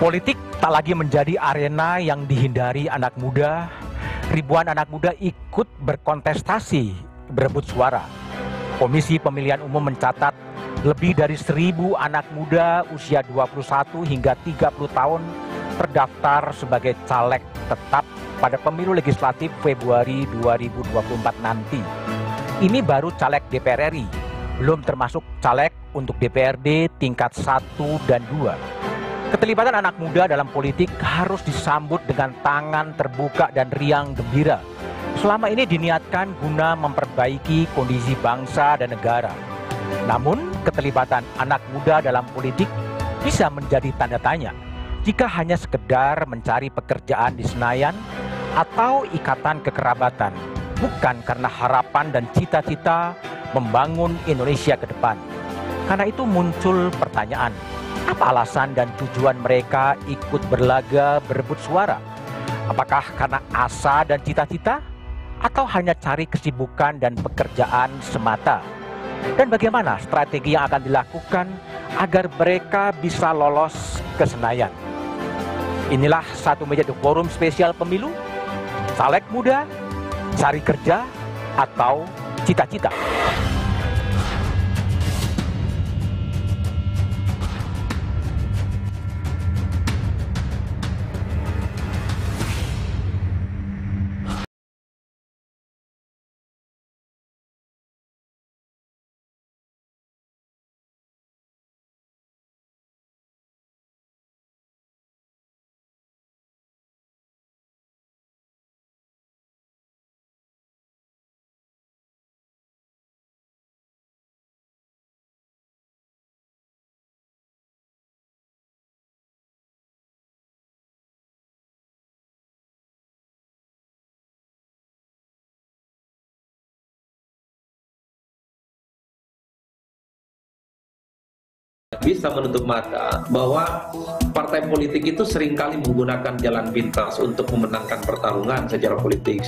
Politik tak lagi menjadi arena yang dihindari anak muda. Ribuan anak muda ikut berkontestasi berebut suara. Komisi Pemilihan Umum mencatat lebih dari seribu anak muda usia 21 hingga 30 tahun terdaftar sebagai caleg tetap pada pemilu legislatif Februari 2024 nanti. Ini baru caleg DPR RI, belum termasuk caleg untuk DPRD tingkat 1 dan 2. Keterlibatan anak muda dalam politik harus disambut dengan tangan terbuka dan riang gembira. Selama ini diniatkan guna memperbaiki kondisi bangsa dan negara. Namun, keterlibatan anak muda dalam politik bisa menjadi tanda tanya jika hanya sekedar mencari pekerjaan di Senayan atau ikatan kekerabatan, bukan karena harapan dan cita-cita membangun Indonesia ke depan. Karena itu muncul pertanyaan, apa alasan dan tujuan mereka ikut berlaga berebut suara? Apakah karena asa dan cita-cita? Atau hanya cari kesibukan dan pekerjaan semata? Dan bagaimana strategi yang akan dilakukan agar mereka bisa lolos ke Senayan? Inilah satu meja The Forum spesial pemilu, caleg muda, cari kerja, atau cita-cita. bisa menutup mata bahwa partai politik itu seringkali menggunakan jalan pintas untuk memenangkan pertarungan secara politik.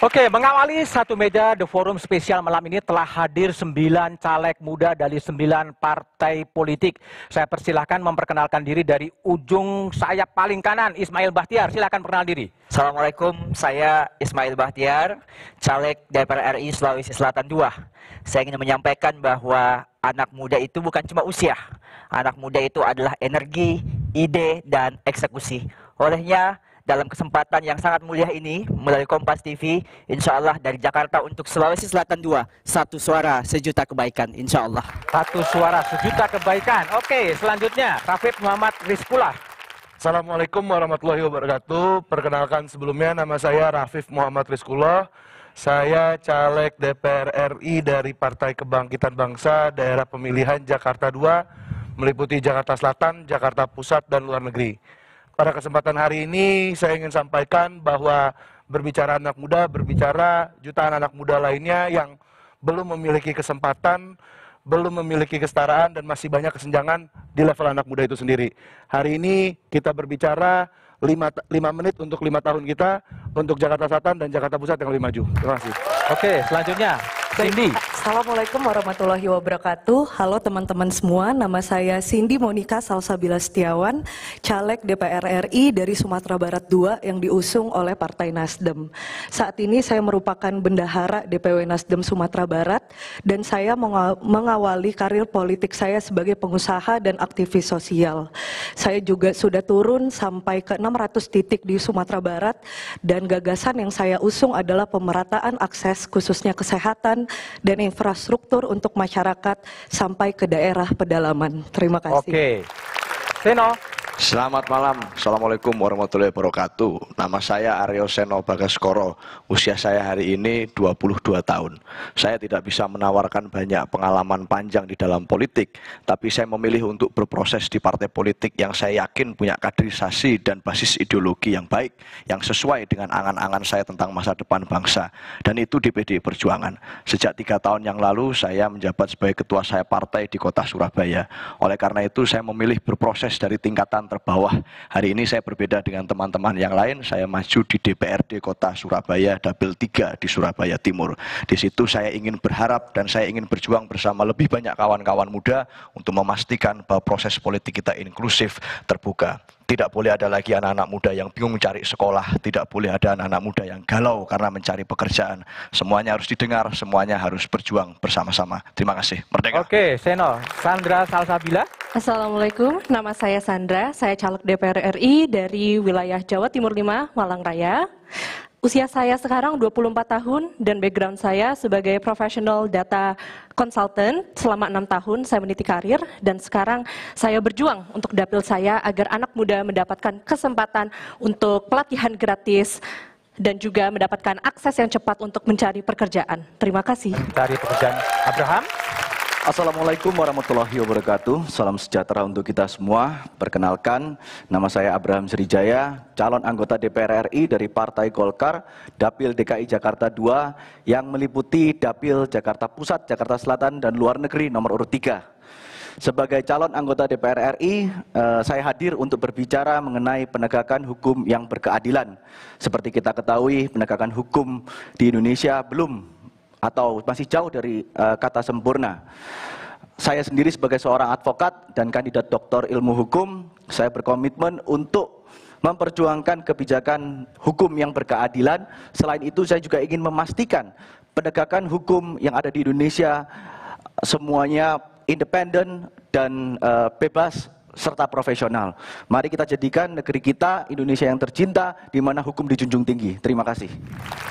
Oke, mengawali satu meja The Forum spesial malam ini telah hadir sembilan caleg muda dari sembilan partai politik. Saya persilahkan memperkenalkan diri dari ujung sayap paling kanan, Ismail Bahtiar. Silahkan perkenal diri. Assalamualaikum, saya Ismail Bahtiar, caleg DPR RI Sulawesi Selatan 2. Saya ingin menyampaikan bahwa anak muda itu bukan cuma usia. Anak muda itu adalah energi, ide, dan eksekusi. Olehnya, dalam kesempatan yang sangat mulia ini melalui Kompas TV, insya Allah dari Jakarta untuk Sulawesi Selatan 2, satu suara sejuta kebaikan, insya Allah. Satu suara sejuta kebaikan. Oke, selanjutnya Rafid Muhammad Rizkullah. Assalamualaikum warahmatullahi wabarakatuh. Perkenalkan sebelumnya nama saya Rafif Muhammad Rizkullah. Saya caleg DPR RI dari Partai Kebangkitan Bangsa daerah pemilihan Jakarta 2 meliputi Jakarta Selatan, Jakarta Pusat, dan luar negeri. Pada kesempatan hari ini saya ingin sampaikan bahwa berbicara anak muda, berbicara jutaan anak muda lainnya yang belum memiliki kesempatan, belum memiliki kesetaraan dan masih banyak kesenjangan di level anak muda itu sendiri. Hari ini kita berbicara 5, 5 menit untuk 5 tahun kita untuk Jakarta Selatan dan Jakarta Pusat yang lebih maju. Terima kasih. Oke, selanjutnya Cindy. Assalamualaikum warahmatullahi wabarakatuh. Halo teman-teman semua, nama saya Cindy Monika Salsabila Setiawan, caleg DPR RI dari Sumatera Barat II yang diusung oleh Partai Nasdem. Saat ini saya merupakan bendahara DPW Nasdem Sumatera Barat dan saya mengawali karir politik saya sebagai pengusaha dan aktivis sosial. Saya juga sudah turun sampai ke 600 titik di Sumatera Barat dan gagasan yang saya usung adalah pemerataan akses khususnya kesehatan dan infrastruktur untuk masyarakat sampai ke daerah pedalaman. Terima kasih. Oke. Seno, Selamat malam, Assalamualaikum warahmatullahi wabarakatuh Nama saya Aryo Seno Bagaskoro Usia saya hari ini 22 tahun Saya tidak bisa menawarkan banyak pengalaman panjang di dalam politik Tapi saya memilih untuk berproses di partai politik Yang saya yakin punya kaderisasi dan basis ideologi yang baik Yang sesuai dengan angan-angan saya tentang masa depan bangsa Dan itu di PDI Perjuangan Sejak tiga tahun yang lalu saya menjabat sebagai ketua saya partai di kota Surabaya Oleh karena itu saya memilih berproses dari tingkatan terbawah. Hari ini saya berbeda dengan teman-teman yang lain, saya maju di DPRD Kota Surabaya, Dapil 3 di Surabaya Timur. Di situ saya ingin berharap dan saya ingin berjuang bersama lebih banyak kawan-kawan muda untuk memastikan bahwa proses politik kita inklusif, terbuka. Tidak boleh ada lagi anak-anak muda yang bingung cari sekolah, tidak boleh ada anak-anak muda yang galau karena mencari pekerjaan. Semuanya harus didengar, semuanya harus berjuang bersama-sama. Terima kasih. Merdeka. Oke, Seno. Sandra Salsabila. Assalamualaikum, nama saya Sandra. Saya caleg DPR RI dari wilayah Jawa Timur 5, Malang Raya usia saya sekarang 24 tahun dan background saya sebagai professional data consultant selama enam tahun saya meniti karir dan sekarang saya berjuang untuk dapil saya agar anak muda mendapatkan kesempatan untuk pelatihan gratis dan juga mendapatkan akses yang cepat untuk mencari pekerjaan. Terima kasih. Dari pekerjaan Abraham. Assalamualaikum warahmatullahi wabarakatuh. Salam sejahtera untuk kita semua. Perkenalkan, nama saya Abraham Srijaya, calon anggota DPR RI dari Partai Golkar, Dapil DKI Jakarta II, yang meliputi Dapil Jakarta Pusat, Jakarta Selatan, dan Luar Negeri nomor urut 3. Sebagai calon anggota DPR RI, eh, saya hadir untuk berbicara mengenai penegakan hukum yang berkeadilan. Seperti kita ketahui, penegakan hukum di Indonesia belum atau masih jauh dari uh, kata sempurna. Saya sendiri sebagai seorang advokat dan kandidat doktor ilmu hukum, saya berkomitmen untuk memperjuangkan kebijakan hukum yang berkeadilan. Selain itu saya juga ingin memastikan penegakan hukum yang ada di Indonesia semuanya independen dan uh, bebas serta profesional. Mari kita jadikan negeri kita Indonesia yang tercinta di mana hukum dijunjung tinggi. Terima kasih.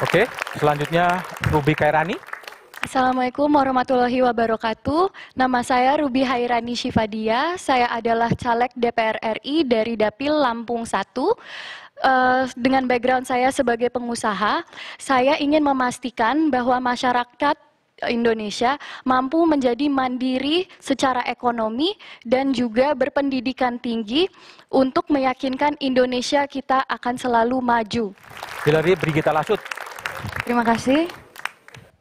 Oke, selanjutnya Ruby Kairani. Assalamualaikum warahmatullahi wabarakatuh. Nama saya Ruby Hairani Shifadia. Saya adalah caleg DPR RI dari Dapil Lampung 1. Uh, eh, dengan background saya sebagai pengusaha, saya ingin memastikan bahwa masyarakat Indonesia mampu menjadi mandiri secara ekonomi dan juga berpendidikan tinggi untuk meyakinkan Indonesia kita akan selalu maju. Hilary Brigita Lasut. Terima kasih.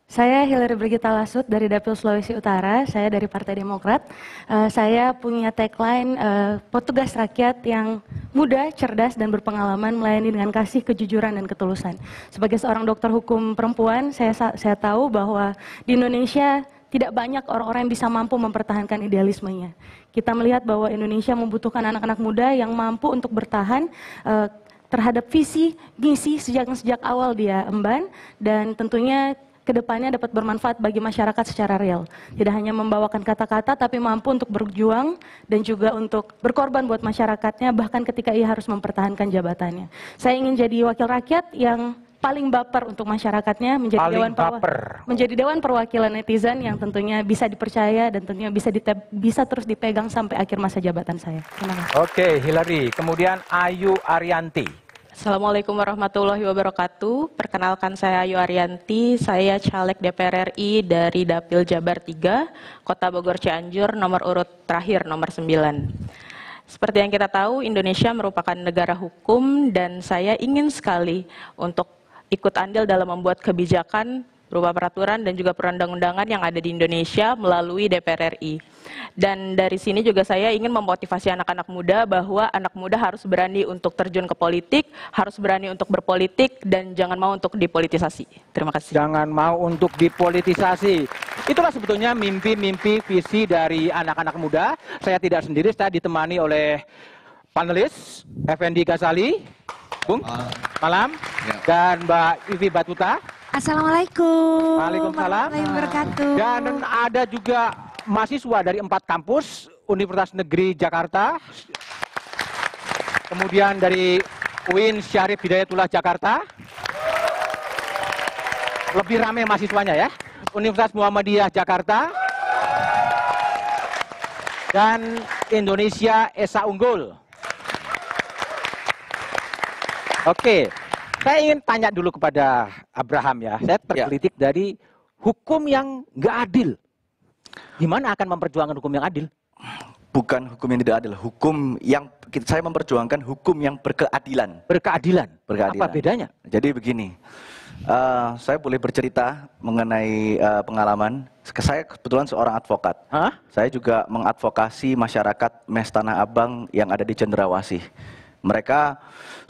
Saya Hilary Brigita Lasut dari Dapil Sulawesi Utara, saya dari Partai Demokrat. Uh, saya punya tagline uh, petugas rakyat yang muda, cerdas, dan berpengalaman melayani dengan kasih, kejujuran, dan ketulusan. Sebagai seorang dokter hukum perempuan, saya, saya tahu bahwa di Indonesia tidak banyak orang-orang yang bisa mampu mempertahankan idealismenya. Kita melihat bahwa Indonesia membutuhkan anak-anak muda yang mampu untuk bertahan uh, terhadap visi, misi sejak sejak awal dia emban dan tentunya kedepannya dapat bermanfaat bagi masyarakat secara real. Tidak hanya membawakan kata-kata, tapi mampu untuk berjuang dan juga untuk berkorban buat masyarakatnya, bahkan ketika ia harus mempertahankan jabatannya. Saya ingin jadi wakil rakyat yang paling baper untuk masyarakatnya menjadi paling dewan baper. menjadi dewan perwakilan netizen yang tentunya bisa dipercaya dan tentunya bisa bisa terus dipegang sampai akhir masa jabatan saya. Terima kasih. Oke, Hilary. Kemudian Ayu Arianti. Assalamualaikum warahmatullahi wabarakatuh. Perkenalkan saya Ayu Arianti, saya caleg DPR RI dari Dapil Jabar 3, Kota Bogor Cianjur, nomor urut terakhir nomor 9. Seperti yang kita tahu, Indonesia merupakan negara hukum dan saya ingin sekali untuk ikut andil dalam membuat kebijakan berupa peraturan dan juga perundang-undangan yang ada di Indonesia melalui DPR RI. Dan dari sini juga saya ingin memotivasi anak-anak muda bahwa anak muda harus berani untuk terjun ke politik, harus berani untuk berpolitik dan jangan mau untuk dipolitisasi. Terima kasih. Jangan mau untuk dipolitisasi. Itulah sebetulnya mimpi-mimpi visi dari anak-anak muda. Saya tidak sendiri, saya ditemani oleh panelis Effendi Kasali Bung, malam, ya. dan Mbak Ivi Batuta. Assalamualaikum. Waalaikumsalam. Waalaikumsalam. Dan ada juga mahasiswa dari empat kampus Universitas Negeri Jakarta. Kemudian dari UIN Syarif Hidayatullah Jakarta. Lebih ramai mahasiswanya ya. Universitas Muhammadiyah Jakarta. Dan Indonesia Esa Unggul. Oke. Okay saya ingin tanya dulu kepada Abraham ya. Saya terkritik ya. dari hukum yang nggak adil. Gimana akan memperjuangkan hukum yang adil? Bukan hukum yang tidak adil, hukum yang saya memperjuangkan hukum yang berkeadilan. Berkeadilan. Berkeadilan. Apa bedanya? Jadi begini, uh, saya boleh bercerita mengenai uh, pengalaman. Saya kebetulan seorang advokat. Hah? Saya juga mengadvokasi masyarakat Mes Tanah Abang yang ada di Cenderawasih. Mereka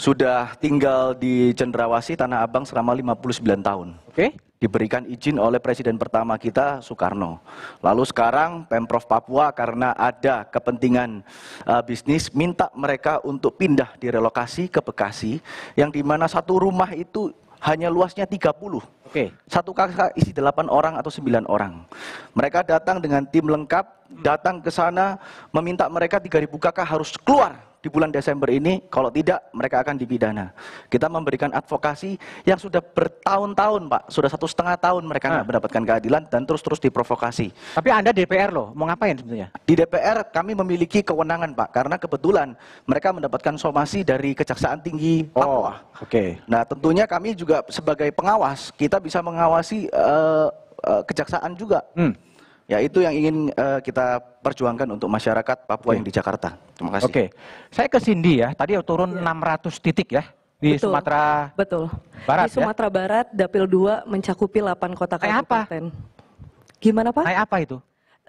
sudah tinggal di Cendrawasih Tanah Abang selama 59 tahun. Oke. Okay. Diberikan izin oleh presiden pertama kita Soekarno. Lalu sekarang Pemprov Papua karena ada kepentingan uh, bisnis minta mereka untuk pindah direlokasi ke Bekasi yang dimana satu rumah itu hanya luasnya 30. Oke. Okay. Satu kakak isi 8 orang atau 9 orang. Mereka datang dengan tim lengkap, datang ke sana meminta mereka 3000 kakak harus keluar di bulan Desember ini, kalau tidak mereka akan dipidana. Kita memberikan advokasi yang sudah bertahun-tahun Pak, sudah satu setengah tahun mereka nggak ah. mendapatkan keadilan dan terus-terus diprovokasi. Tapi Anda DPR loh, mau ngapain sebenarnya? Di DPR kami memiliki kewenangan Pak, karena kebetulan mereka mendapatkan somasi dari Kejaksaan Tinggi oh, Papua. Oh, Oke. Okay. Nah tentunya kami juga sebagai pengawas, kita bisa mengawasi uh, uh, kejaksaan juga. Hmm. Ya itu yang ingin uh, kita perjuangkan untuk masyarakat Papua Oke. yang di Jakarta. Terima kasih. Oke, saya ke Cindy ya. Tadi ya turun ya. 600 titik ya di Betul. Sumatera Betul. Barat. Di Sumatera ya? Barat, Dapil 2 mencakupi 8 kota Naik kabupaten. Apa? Gimana Pak? Naik apa itu?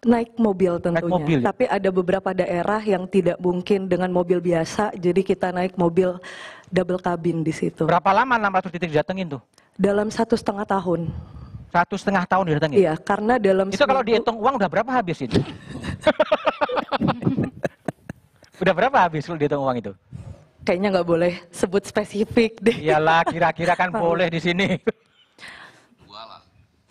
Naik mobil tentunya. Naik mobil. Ya? Tapi ada beberapa daerah yang tidak mungkin dengan mobil biasa, jadi kita naik mobil double cabin di situ. Berapa lama 600 titik datengin tuh? Dalam satu setengah tahun. Satu setengah tahun ya datang Iya, karena dalam Itu seminggu... kalau dihitung uang udah berapa habis itu? udah berapa habis kalau dihitung uang itu? Kayaknya nggak boleh sebut spesifik deh. Iyalah, kira-kira kan boleh di sini.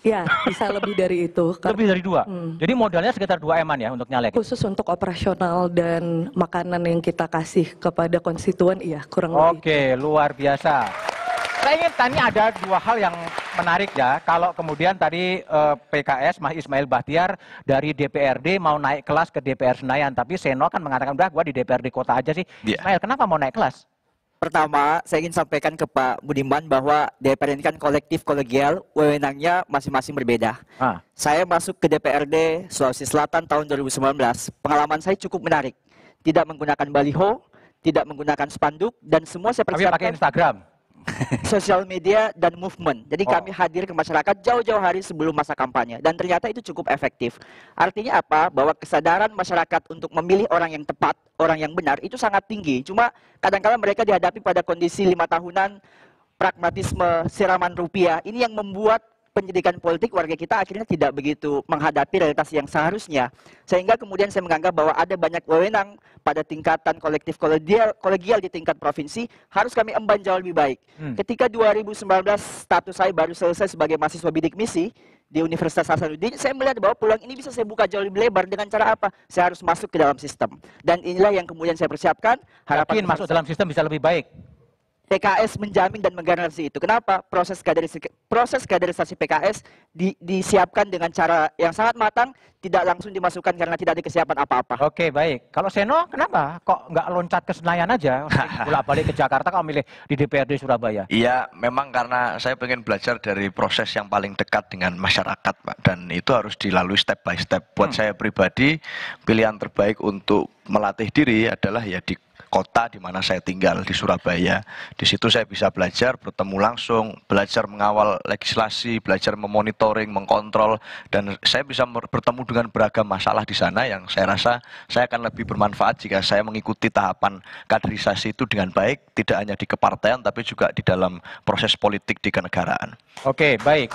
Ya, bisa lebih dari itu. Karena, lebih dari dua. Hmm. Jadi modalnya sekitar dua eman ya untuk nyalek. Khusus untuk operasional dan makanan yang kita kasih kepada konstituen, iya kurang Oke, lebih. Oke, luar biasa. Saya ingin tanya ada dua hal yang menarik ya. Kalau kemudian tadi eh, PKS Mas Ismail Bahtiar dari DPRD mau naik kelas ke DPR Senayan, tapi Seno kan mengatakan udah gua di DPRD kota aja sih. Yeah. Ismail kenapa mau naik kelas? Pertama, saya ingin sampaikan ke Pak Budiman bahwa DPRD ini kan kolektif kolegial, wewenangnya masing-masing berbeda. Ah. Saya masuk ke DPRD Sulawesi Selatan tahun 2019. Pengalaman saya cukup menarik. Tidak menggunakan baliho, tidak menggunakan spanduk, dan semua saya persiapkan. Tapi pakai Instagram? sosial media dan movement. Jadi oh. kami hadir ke masyarakat jauh-jauh hari sebelum masa kampanye dan ternyata itu cukup efektif. Artinya apa? Bahwa kesadaran masyarakat untuk memilih orang yang tepat, orang yang benar itu sangat tinggi. Cuma kadang-kala mereka dihadapi pada kondisi lima tahunan pragmatisme siraman rupiah ini yang membuat pendidikan politik warga kita akhirnya tidak begitu menghadapi realitas yang seharusnya. Sehingga kemudian saya menganggap bahwa ada banyak wewenang pada tingkatan kolektif kolegial, kolegial di tingkat provinsi harus kami emban jauh lebih baik. Hmm. Ketika 2019 status saya baru selesai sebagai mahasiswa bidik misi di Universitas Hasanuddin, saya melihat bahwa peluang ini bisa saya buka jauh lebih lebar dengan cara apa? Saya harus masuk ke dalam sistem. Dan inilah yang kemudian saya persiapkan. Harapan Yakin masuk dalam sistem bisa lebih baik. PKS menjamin dan menggaransi itu. Kenapa? Proses kaderisasi, proses kaderisasi PKS di, disiapkan dengan cara yang sangat matang, tidak langsung dimasukkan karena tidak ada kesiapan apa-apa. Oke, baik. Kalau Seno, kenapa? Kok nggak loncat ke Senayan aja? Pulang balik ke Jakarta, kamu milih di DPRD Surabaya? Iya, memang karena saya pengen belajar dari proses yang paling dekat dengan masyarakat, Pak. Dan itu harus dilalui step by step. Buat hmm. saya pribadi, pilihan terbaik untuk melatih diri adalah ya di kota di mana saya tinggal di Surabaya. Di situ saya bisa belajar bertemu langsung, belajar mengawal legislasi, belajar memonitoring, mengkontrol dan saya bisa bertemu dengan beragam masalah di sana yang saya rasa saya akan lebih bermanfaat jika saya mengikuti tahapan kaderisasi itu dengan baik, tidak hanya di kepartaian tapi juga di dalam proses politik di kenegaraan. Oke, baik.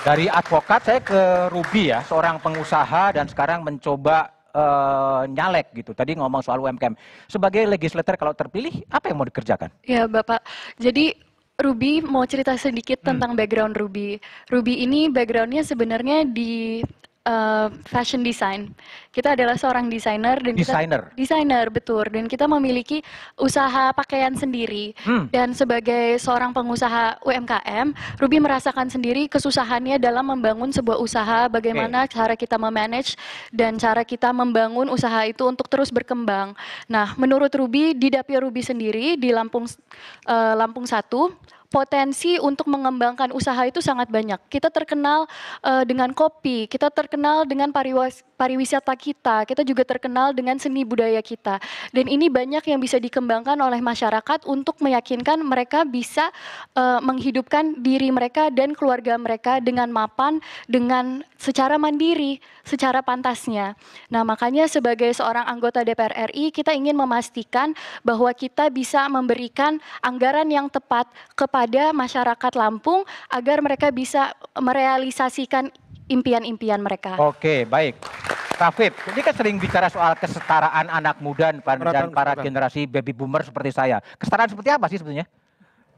Dari advokat saya ke Ruby ya, seorang pengusaha dan sekarang mencoba uh, nyalek gitu. Tadi ngomong soal UMKM. Sebagai legislator kalau terpilih, apa yang mau dikerjakan? Ya Bapak, jadi Ruby mau cerita sedikit hmm. tentang background Ruby. Ruby ini backgroundnya sebenarnya di uh, fashion design. Kita adalah seorang desainer dan desainer, desainer betul dan kita memiliki usaha pakaian sendiri hmm. dan sebagai seorang pengusaha UMKM, Ruby merasakan sendiri kesusahannya dalam membangun sebuah usaha, bagaimana okay. cara kita memanage dan cara kita membangun usaha itu untuk terus berkembang. Nah, menurut Ruby di dapil Ruby sendiri di Lampung uh, Lampung satu potensi untuk mengembangkan usaha itu sangat banyak. Kita terkenal uh, dengan kopi, kita terkenal dengan pariwas, pariwisata kita, kita juga terkenal dengan seni budaya kita. Dan ini banyak yang bisa dikembangkan oleh masyarakat untuk meyakinkan mereka bisa uh, menghidupkan diri mereka dan keluarga mereka dengan mapan, dengan secara mandiri, secara pantasnya. Nah, makanya sebagai seorang anggota DPR RI, kita ingin memastikan bahwa kita bisa memberikan anggaran yang tepat kepada kepada masyarakat Lampung agar mereka bisa merealisasikan impian-impian mereka. Oke, baik. Rafif, ini kan sering bicara soal kesetaraan anak muda dan para generasi baby boomer seperti saya. Kesetaraan seperti apa sih sebetulnya?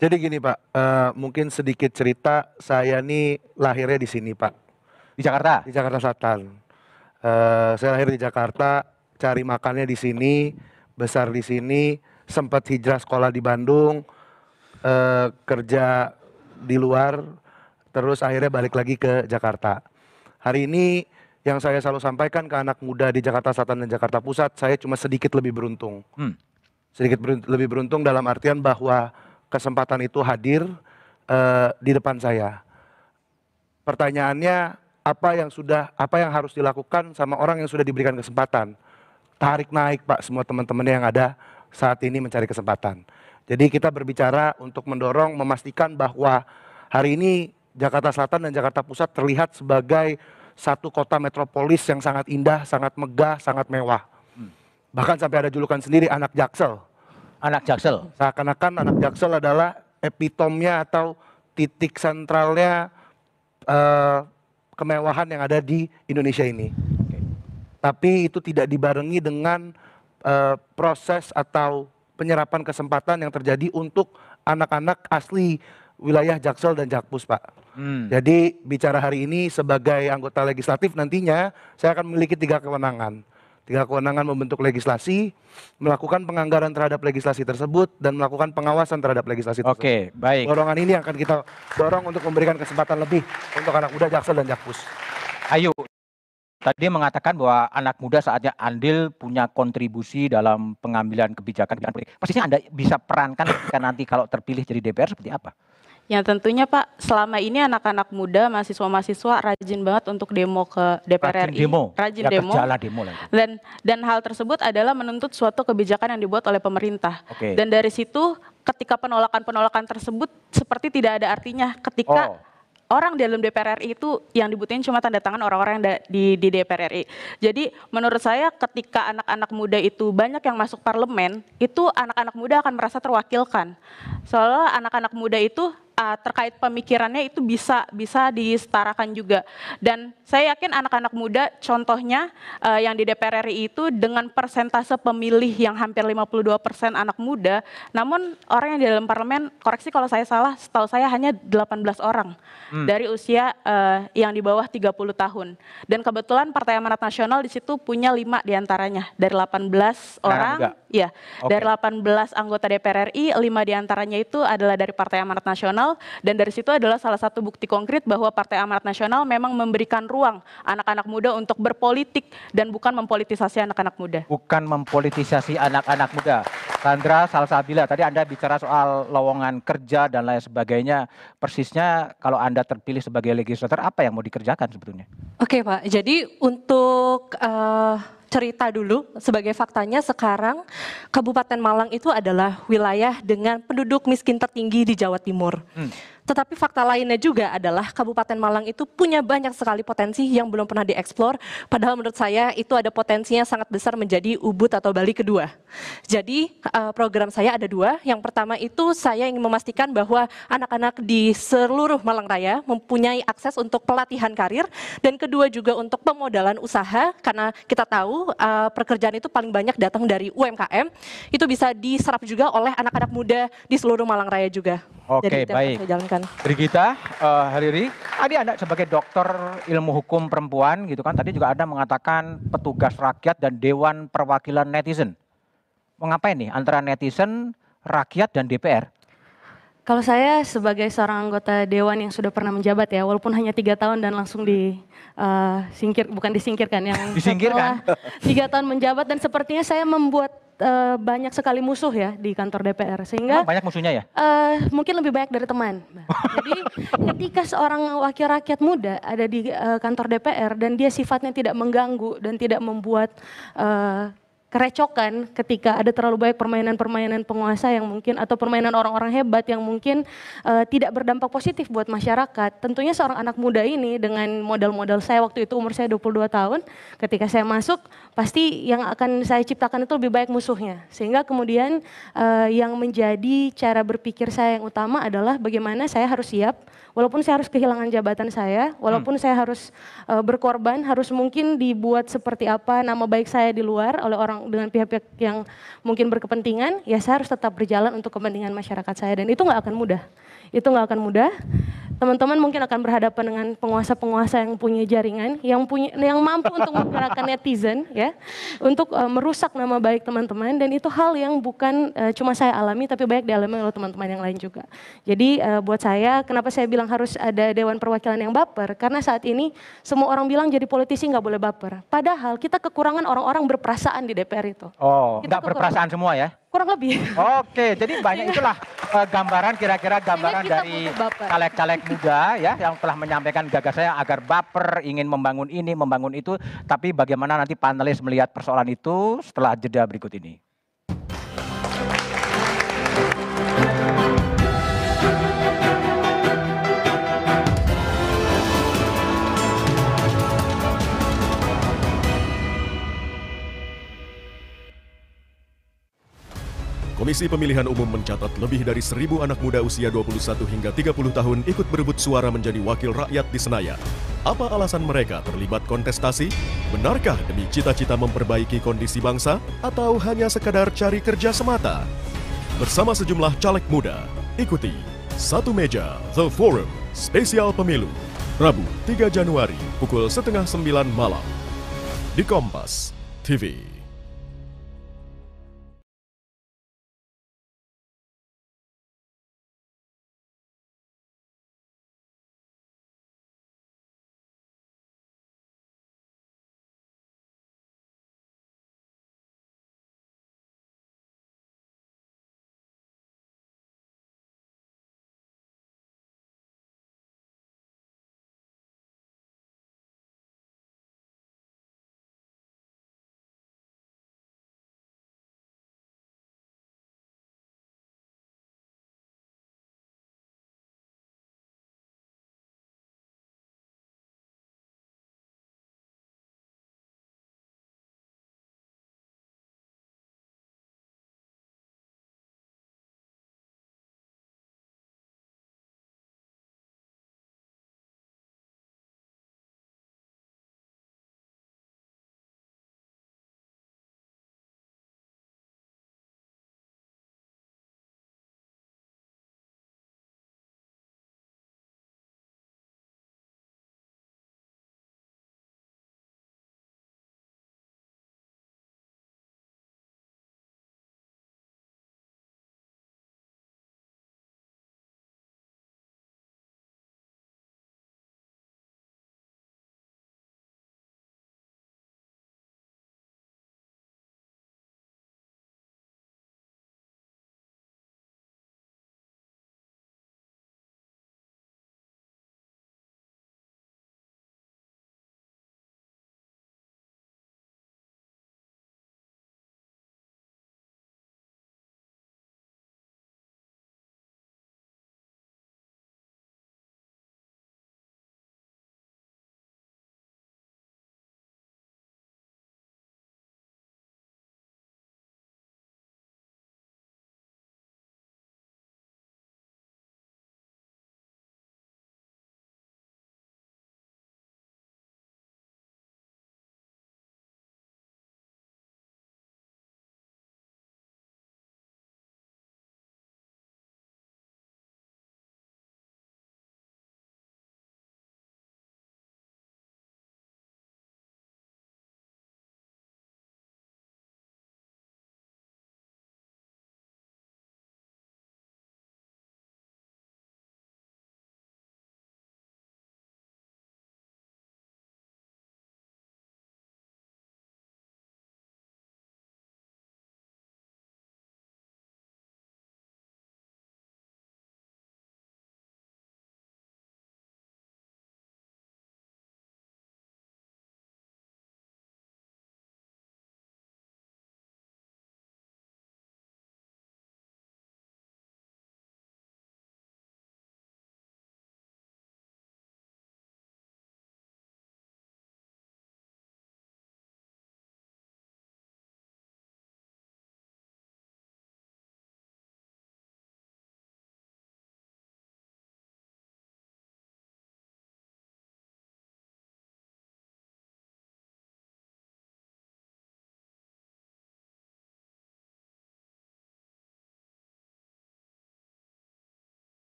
Jadi gini Pak, uh, mungkin sedikit cerita saya nih lahirnya di sini Pak. Di Jakarta? Di Jakarta Selatan. Uh, saya lahir di Jakarta, cari makannya di sini, besar di sini, sempat hijrah sekolah di Bandung, uh, kerja di luar terus akhirnya balik lagi ke Jakarta. Hari ini yang saya selalu sampaikan ke anak muda di Jakarta Selatan dan Jakarta Pusat, saya cuma sedikit lebih beruntung. Hmm. Sedikit ber lebih beruntung dalam artian bahwa kesempatan itu hadir uh, di depan saya. Pertanyaannya apa yang sudah apa yang harus dilakukan sama orang yang sudah diberikan kesempatan? Tarik naik Pak semua teman-teman yang ada saat ini mencari kesempatan. Jadi kita berbicara untuk mendorong memastikan bahwa hari ini Jakarta Selatan dan Jakarta Pusat terlihat sebagai satu kota metropolis yang sangat indah, sangat megah, sangat mewah. Hmm. Bahkan sampai ada julukan sendiri anak Jaksel. Anak Jaksel. Seakan-akan anak Jaksel adalah epitomnya atau titik sentralnya uh, kemewahan yang ada di Indonesia ini. Tapi itu tidak dibarengi dengan uh, proses atau penyerapan kesempatan yang terjadi untuk anak-anak asli wilayah Jaksel dan Jakpus, Pak. Hmm. Jadi bicara hari ini sebagai anggota legislatif nantinya saya akan memiliki tiga kewenangan. Tiga kewenangan membentuk legislasi, melakukan penganggaran terhadap legislasi tersebut, dan melakukan pengawasan terhadap legislasi tersebut. Oke, okay, baik. Dorongan ini akan kita dorong untuk memberikan kesempatan lebih untuk anak muda Jaksel dan Jakpus. Ayo. Tadi mengatakan bahwa anak muda saatnya andil punya kontribusi dalam pengambilan kebijakan. Persisnya Anda bisa perankan ketika nanti kalau terpilih jadi DPR seperti apa? Ya tentunya Pak, selama ini anak-anak muda, mahasiswa-mahasiswa rajin banget untuk demo ke DPR rajin Demo. Rajin ya, demo. demo Dan dan hal tersebut adalah menuntut suatu kebijakan yang dibuat oleh pemerintah. Okay. Dan dari situ ketika penolakan-penolakan tersebut seperti tidak ada artinya ketika oh orang di dalam DPR RI itu yang dibutuhin cuma tanda tangan orang-orang yang di, di DPR RI. Jadi menurut saya ketika anak-anak muda itu banyak yang masuk parlemen, itu anak-anak muda akan merasa terwakilkan. Soalnya anak-anak muda itu uh, terkait pemikirannya itu bisa bisa disetarakan juga. Dan saya yakin anak-anak muda contohnya uh, yang di DPR RI itu dengan persentase pemilih yang hampir 52% anak muda, namun orang yang di dalam parlemen, koreksi kalau saya salah, setahu saya hanya 18 orang hmm. dari usia uh, yang di bawah 30 tahun. Dan kebetulan Partai Amanat Nasional di situ punya 5 diantaranya dari 18 orang, ya, okay. dari 18 anggota DPR RI, 5 diantaranya itu adalah dari Partai Amanat Nasional Nasional dan dari situ adalah salah satu bukti konkret bahwa Partai Amanat Nasional memang memberikan ruang anak-anak muda untuk berpolitik dan bukan mempolitisasi anak-anak muda. Bukan mempolitisasi anak-anak muda. Sandra Salsabila, tadi Anda bicara soal lowongan kerja dan lain sebagainya. Persisnya kalau Anda terpilih sebagai legislator, apa yang mau dikerjakan sebetulnya? Oke Pak, jadi untuk uh, cerita dulu sebagai faktanya sekarang Kabupaten Malang itu adalah wilayah dengan penduduk miskin tertinggi di Jawa Timur. Hmm. Tetapi fakta lainnya juga adalah Kabupaten Malang itu punya banyak sekali potensi yang belum pernah dieksplor, padahal menurut saya itu ada potensinya sangat besar menjadi Ubud atau Bali kedua. Jadi eh, program saya ada dua, yang pertama itu saya ingin memastikan bahwa anak-anak di seluruh Malang Raya mempunyai akses untuk pelatihan karir, dan kedua juga untuk pemodalan usaha, karena kita tahu eh, pekerjaan itu paling banyak datang dari UMKM, itu bisa diserap juga oleh anak-anak muda di seluruh Malang Raya juga. Oke, okay, baik. Jalankan. Brigita, uh, eh, Hariri, tadi Anda sebagai dokter ilmu hukum perempuan gitu kan, tadi juga Anda mengatakan petugas rakyat dan Dewan Perwakilan Netizen. Mengapa ini antara netizen, rakyat, dan DPR? Kalau saya sebagai seorang anggota dewan yang sudah pernah menjabat ya, walaupun hanya tiga tahun dan langsung di uh, singkir, bukan disingkirkan, yang disingkirkan. tiga tahun menjabat dan sepertinya saya membuat uh, banyak sekali musuh ya di kantor DPR, sehingga banyak musuhnya ya. Uh, mungkin lebih banyak dari teman. Jadi ketika seorang wakil rakyat muda ada di uh, kantor DPR dan dia sifatnya tidak mengganggu dan tidak membuat uh, kerecokan ketika ada terlalu banyak permainan-permainan penguasa yang mungkin atau permainan orang-orang hebat yang mungkin uh, tidak berdampak positif buat masyarakat. Tentunya seorang anak muda ini dengan modal-modal saya waktu itu umur saya 22 tahun, ketika saya masuk pasti yang akan saya ciptakan itu lebih baik musuhnya. Sehingga kemudian uh, yang menjadi cara berpikir saya yang utama adalah bagaimana saya harus siap, walaupun saya harus kehilangan jabatan saya, walaupun hmm. saya harus uh, berkorban, harus mungkin dibuat seperti apa nama baik saya di luar oleh orang dengan pihak-pihak yang mungkin berkepentingan, ya saya harus tetap berjalan untuk kepentingan masyarakat saya dan itu nggak akan mudah itu nggak akan mudah. Teman-teman mungkin akan berhadapan dengan penguasa-penguasa yang punya jaringan, yang punya, yang mampu untuk menggerakkan netizen, ya, untuk uh, merusak nama baik teman-teman. Dan itu hal yang bukan uh, cuma saya alami, tapi banyak dialami oleh teman-teman yang lain juga. Jadi uh, buat saya, kenapa saya bilang harus ada Dewan Perwakilan yang baper? Karena saat ini semua orang bilang jadi politisi nggak boleh baper. Padahal kita kekurangan orang-orang berperasaan di DPR itu. Oh, nggak berperasaan semua ya? kurang lebih. Oke, jadi banyak iya. itulah uh, gambaran kira-kira gambaran dari caleg-caleg muda ya yang telah menyampaikan gagasan saya agar baper ingin membangun ini, membangun itu, tapi bagaimana nanti panelis melihat persoalan itu setelah jeda berikut ini. Komisi Pemilihan Umum mencatat lebih dari seribu anak muda usia 21 hingga 30 tahun ikut berebut suara menjadi wakil rakyat di Senayan. Apa alasan mereka terlibat kontestasi? Benarkah demi cita-cita memperbaiki kondisi bangsa atau hanya sekadar cari kerja semata? Bersama sejumlah caleg muda, ikuti Satu Meja The Forum Spesial Pemilu Rabu 3 Januari pukul setengah sembilan malam di Kompas TV.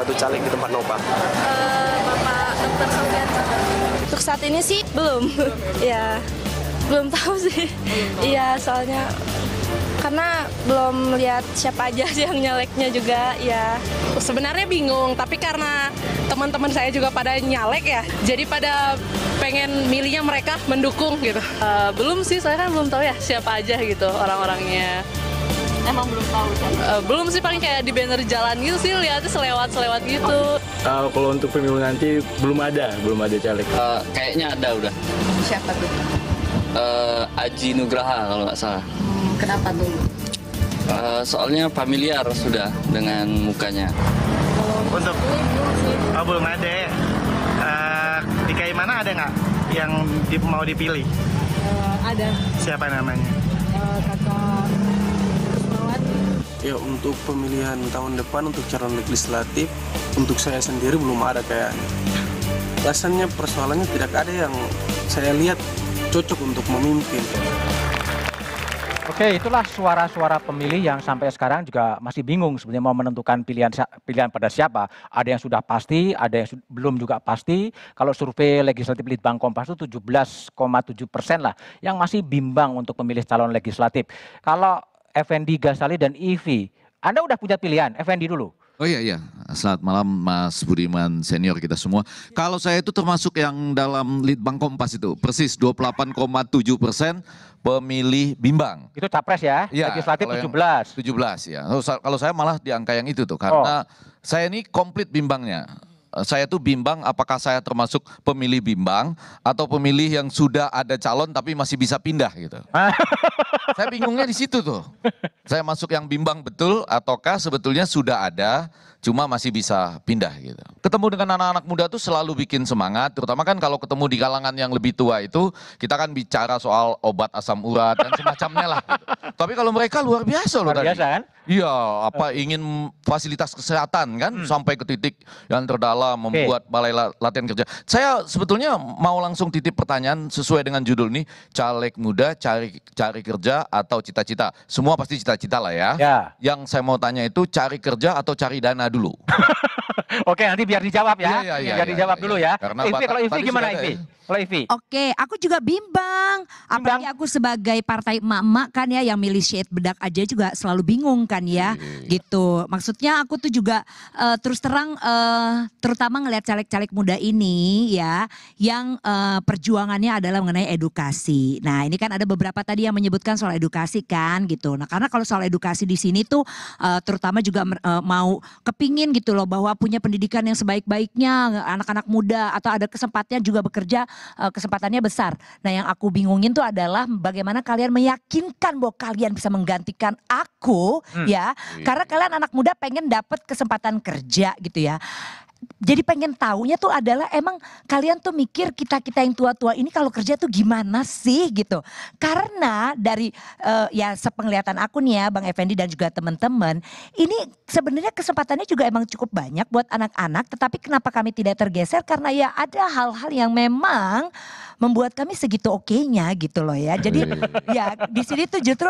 satu caleg di tempat Nova? Uh, Bapak Dokter Sofian. Untuk saat ini sih belum. ya. belum tahu sih. Iya, soalnya karena belum lihat siapa aja sih yang nyaleknya juga ya sebenarnya bingung tapi karena teman-teman saya juga pada nyalek ya jadi pada pengen milihnya mereka mendukung gitu uh, belum sih saya kan belum tahu ya siapa aja gitu orang-orangnya emang belum tahu kan? Uh, belum sih paling kayak di banner jalan gitu sih lihatnya selewat-selewat gitu. Uh, kalau untuk pemilu nanti belum ada, belum ada caleg. Uh, kayaknya ada udah. Siapa tuh? Uh, Aji Nugraha kalau nggak salah. Hmm, kenapa tuh? Uh, soalnya familiar sudah dengan mukanya. Untuk oh, belum ada ya. di kayak mana ada nggak yang di, mau dipilih? Uh, ada. Siapa namanya? Uh, kakak ya untuk pemilihan tahun depan untuk calon legislatif untuk saya sendiri belum ada kayaknya alasannya persoalannya tidak ada yang saya lihat cocok untuk memimpin Oke, itulah suara-suara pemilih yang sampai sekarang juga masih bingung sebenarnya mau menentukan pilihan pilihan pada siapa. Ada yang sudah pasti, ada yang belum juga pasti. Kalau survei legislatif Litbang Kompas itu 17,7 persen lah, yang masih bimbang untuk memilih calon legislatif. Kalau FND Gasali dan Ivi. Anda udah punya pilihan, FND dulu. Oh iya iya, selamat malam Mas Budiman senior kita semua. Kalau saya itu termasuk yang dalam lead bank Kompas itu, persis 28,7 persen pemilih bimbang. Itu capres ya, iya, ya legislatif 17. 17 ya, kalau saya malah di angka yang itu tuh, karena oh. saya ini komplit bimbangnya Eh, saya tuh bimbang apakah saya termasuk pemilih bimbang atau pemilih yang sudah ada calon tapi masih bisa pindah gitu. saya bingungnya di situ tuh. Saya masuk yang bimbang betul ataukah sebetulnya sudah ada cuma masih bisa pindah gitu. Ketemu dengan anak-anak muda tuh selalu bikin semangat, terutama kan kalau ketemu di kalangan yang lebih tua itu kita kan bicara soal obat asam urat dan semacamnya lah. Gitu. Tapi kalau mereka luar biasa loh tadi. kan? Iya, apa eh. ingin fasilitas kesehatan kan hmm. sampai ke titik yang terdalam membuat okay. balai latihan kerja. Saya sebetulnya mau langsung titip pertanyaan sesuai dengan judul ini, caleg muda cari cari kerja atau cita-cita. Semua pasti cita-cita lah ya. ya. Yang saya mau tanya itu cari kerja atau cari dana dulu. Oke, nanti biar dijawab ya. Iya, iya, iya biar iya, dijawab iya, dulu iya. ya. Ivi, kalau Ivi gimana Ivi? Kalau Ivi? Oke, aku juga bimbang. bimbang. Apalagi aku sebagai partai emak-emak kan ya yang milih shade bedak aja juga selalu bingung kan ya. Hmm. Gitu. Maksudnya aku tuh juga uh, terus terang uh, terutama ngelihat caleg-caleg muda ini ya yang uh, perjuangannya adalah mengenai edukasi. Nah, ini kan ada beberapa tadi yang menyebutkan soal edukasi kan gitu. Nah, karena kalau soal edukasi di sini tuh uh, terutama juga uh, mau kepingin gitu loh bahwa punya pendidikan yang sebaik-baiknya, anak-anak muda atau ada kesempatnya juga bekerja, eh, kesempatannya besar. Nah yang aku bingungin tuh adalah bagaimana kalian meyakinkan bahwa kalian bisa menggantikan aku hmm. ya, iya. karena kalian anak muda pengen dapat kesempatan kerja gitu ya jadi pengen taunya tuh adalah emang kalian tuh mikir kita-kita yang tua-tua ini kalau kerja tuh gimana sih gitu. Karena dari uh, ya sepenglihatan aku nih ya Bang Effendi dan juga teman-teman, ini sebenarnya kesempatannya juga emang cukup banyak buat anak-anak, tetapi kenapa kami tidak tergeser karena ya ada hal-hal yang memang membuat kami segitu oke-nya gitu loh ya. Jadi ya di sini tuh justru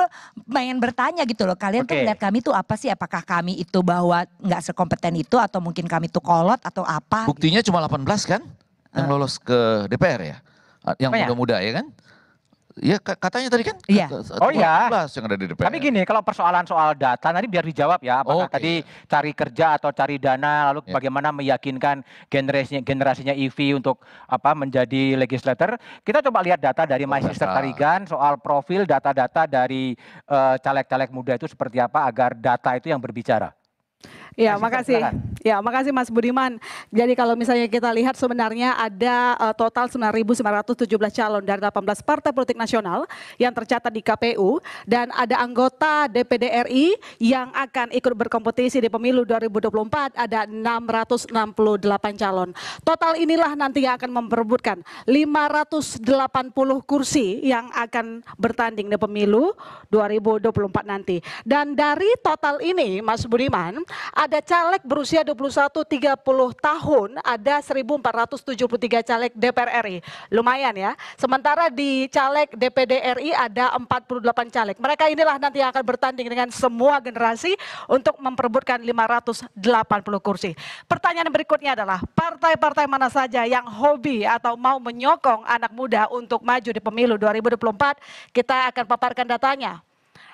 pengen bertanya gitu loh, kalian okay. tuh lihat kami tuh apa sih? Apakah kami itu bahwa nggak sekompeten itu atau mungkin kami tuh kolot dapat atau apa. Gitu. Buktinya gitu. cuma 18 kan yang eh. lolos ke DPR ya? Ah, yang oh, iya. muda-muda ya kan? Iya katanya tadi kan? Iya. Oh iya. yang ada di DPR. Tapi gini, kalau persoalan soal data nanti biar dijawab ya. Apakah oh, okay. tadi cari kerja atau cari dana, lalu yeah. bagaimana meyakinkan generasinya generasinya IV untuk apa menjadi legislator? Kita coba lihat data dari oh, Master Tarigan soal profil data-data dari eh, caleg-caleg uh, caleg -caleg muda itu seperti apa agar data itu yang berbicara. Ya, Masih makasih. Terserah. Ya, makasih Mas Budiman. Jadi kalau misalnya kita lihat sebenarnya ada uh, total 9.917 calon dari 18 partai politik nasional yang tercatat di KPU dan ada anggota DPD RI yang akan ikut berkompetisi di pemilu 2024 ada 668 calon. Total inilah nanti yang akan memperebutkan 580 kursi yang akan bertanding di pemilu 2024 nanti. Dan dari total ini Mas Budiman ada caleg berusia 21 30 tahun, ada 1473 caleg DPR RI. Lumayan ya. Sementara di caleg DPD RI ada 48 caleg. Mereka inilah nanti akan bertanding dengan semua generasi untuk memperebutkan 580 kursi. Pertanyaan berikutnya adalah partai-partai mana saja yang hobi atau mau menyokong anak muda untuk maju di pemilu 2024? Kita akan paparkan datanya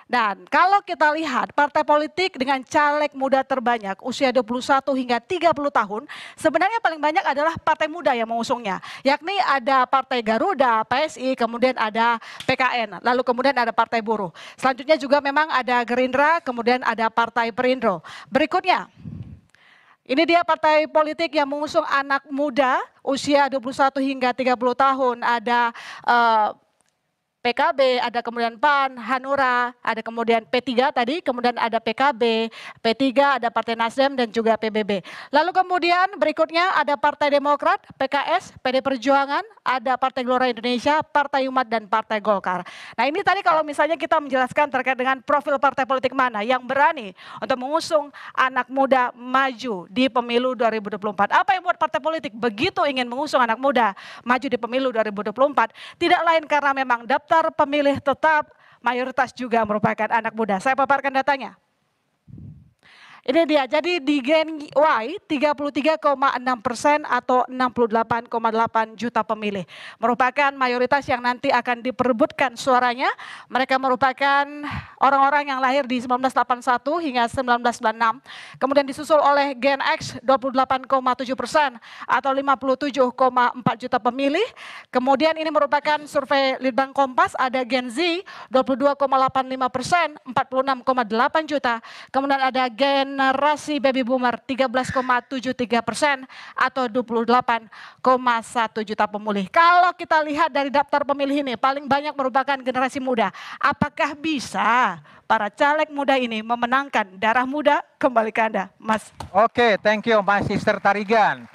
dan kalau kita lihat partai politik dengan caleg muda terbanyak usia 21 hingga 30 tahun, sebenarnya paling banyak adalah partai muda yang mengusungnya. Yakni ada Partai Garuda, PSI, kemudian ada PKN, lalu kemudian ada Partai Buruh. Selanjutnya juga memang ada Gerindra, kemudian ada Partai Perindro. Berikutnya, ini dia partai politik yang mengusung anak muda usia 21 hingga 30 tahun. Ada uh, PKB, ada kemudian PAN, Hanura, ada kemudian P3 tadi, kemudian ada PKB, P3, ada Partai Nasdem dan juga PBB. Lalu kemudian berikutnya ada Partai Demokrat, PKS, PD Perjuangan, ada Partai Gelora Indonesia, Partai Umat dan Partai Golkar. Nah ini tadi kalau misalnya kita menjelaskan terkait dengan profil partai politik mana yang berani untuk mengusung anak muda maju di pemilu 2024. Apa yang buat partai politik begitu ingin mengusung anak muda maju di pemilu 2024? Tidak lain karena memang daftar daftar pemilih tetap mayoritas juga merupakan anak muda. Saya paparkan datanya. Ini dia. Jadi di Gen Y 33,6 persen atau 68,8 juta pemilih merupakan mayoritas yang nanti akan diperebutkan suaranya. Mereka merupakan orang-orang yang lahir di 1981 hingga 1996. Kemudian disusul oleh Gen X 28,7 persen atau 57,4 juta pemilih. Kemudian ini merupakan survei Litbang Kompas ada Gen Z 22,85 persen 46,8 juta. Kemudian ada Gen generasi baby boomer 13,73 persen atau 28,1 juta pemilih. Kalau kita lihat dari daftar pemilih ini paling banyak merupakan generasi muda. Apakah bisa para caleg muda ini memenangkan darah muda? Kembali ke Anda, Mas. Oke, okay, thank you, Mas Sister Tarigan.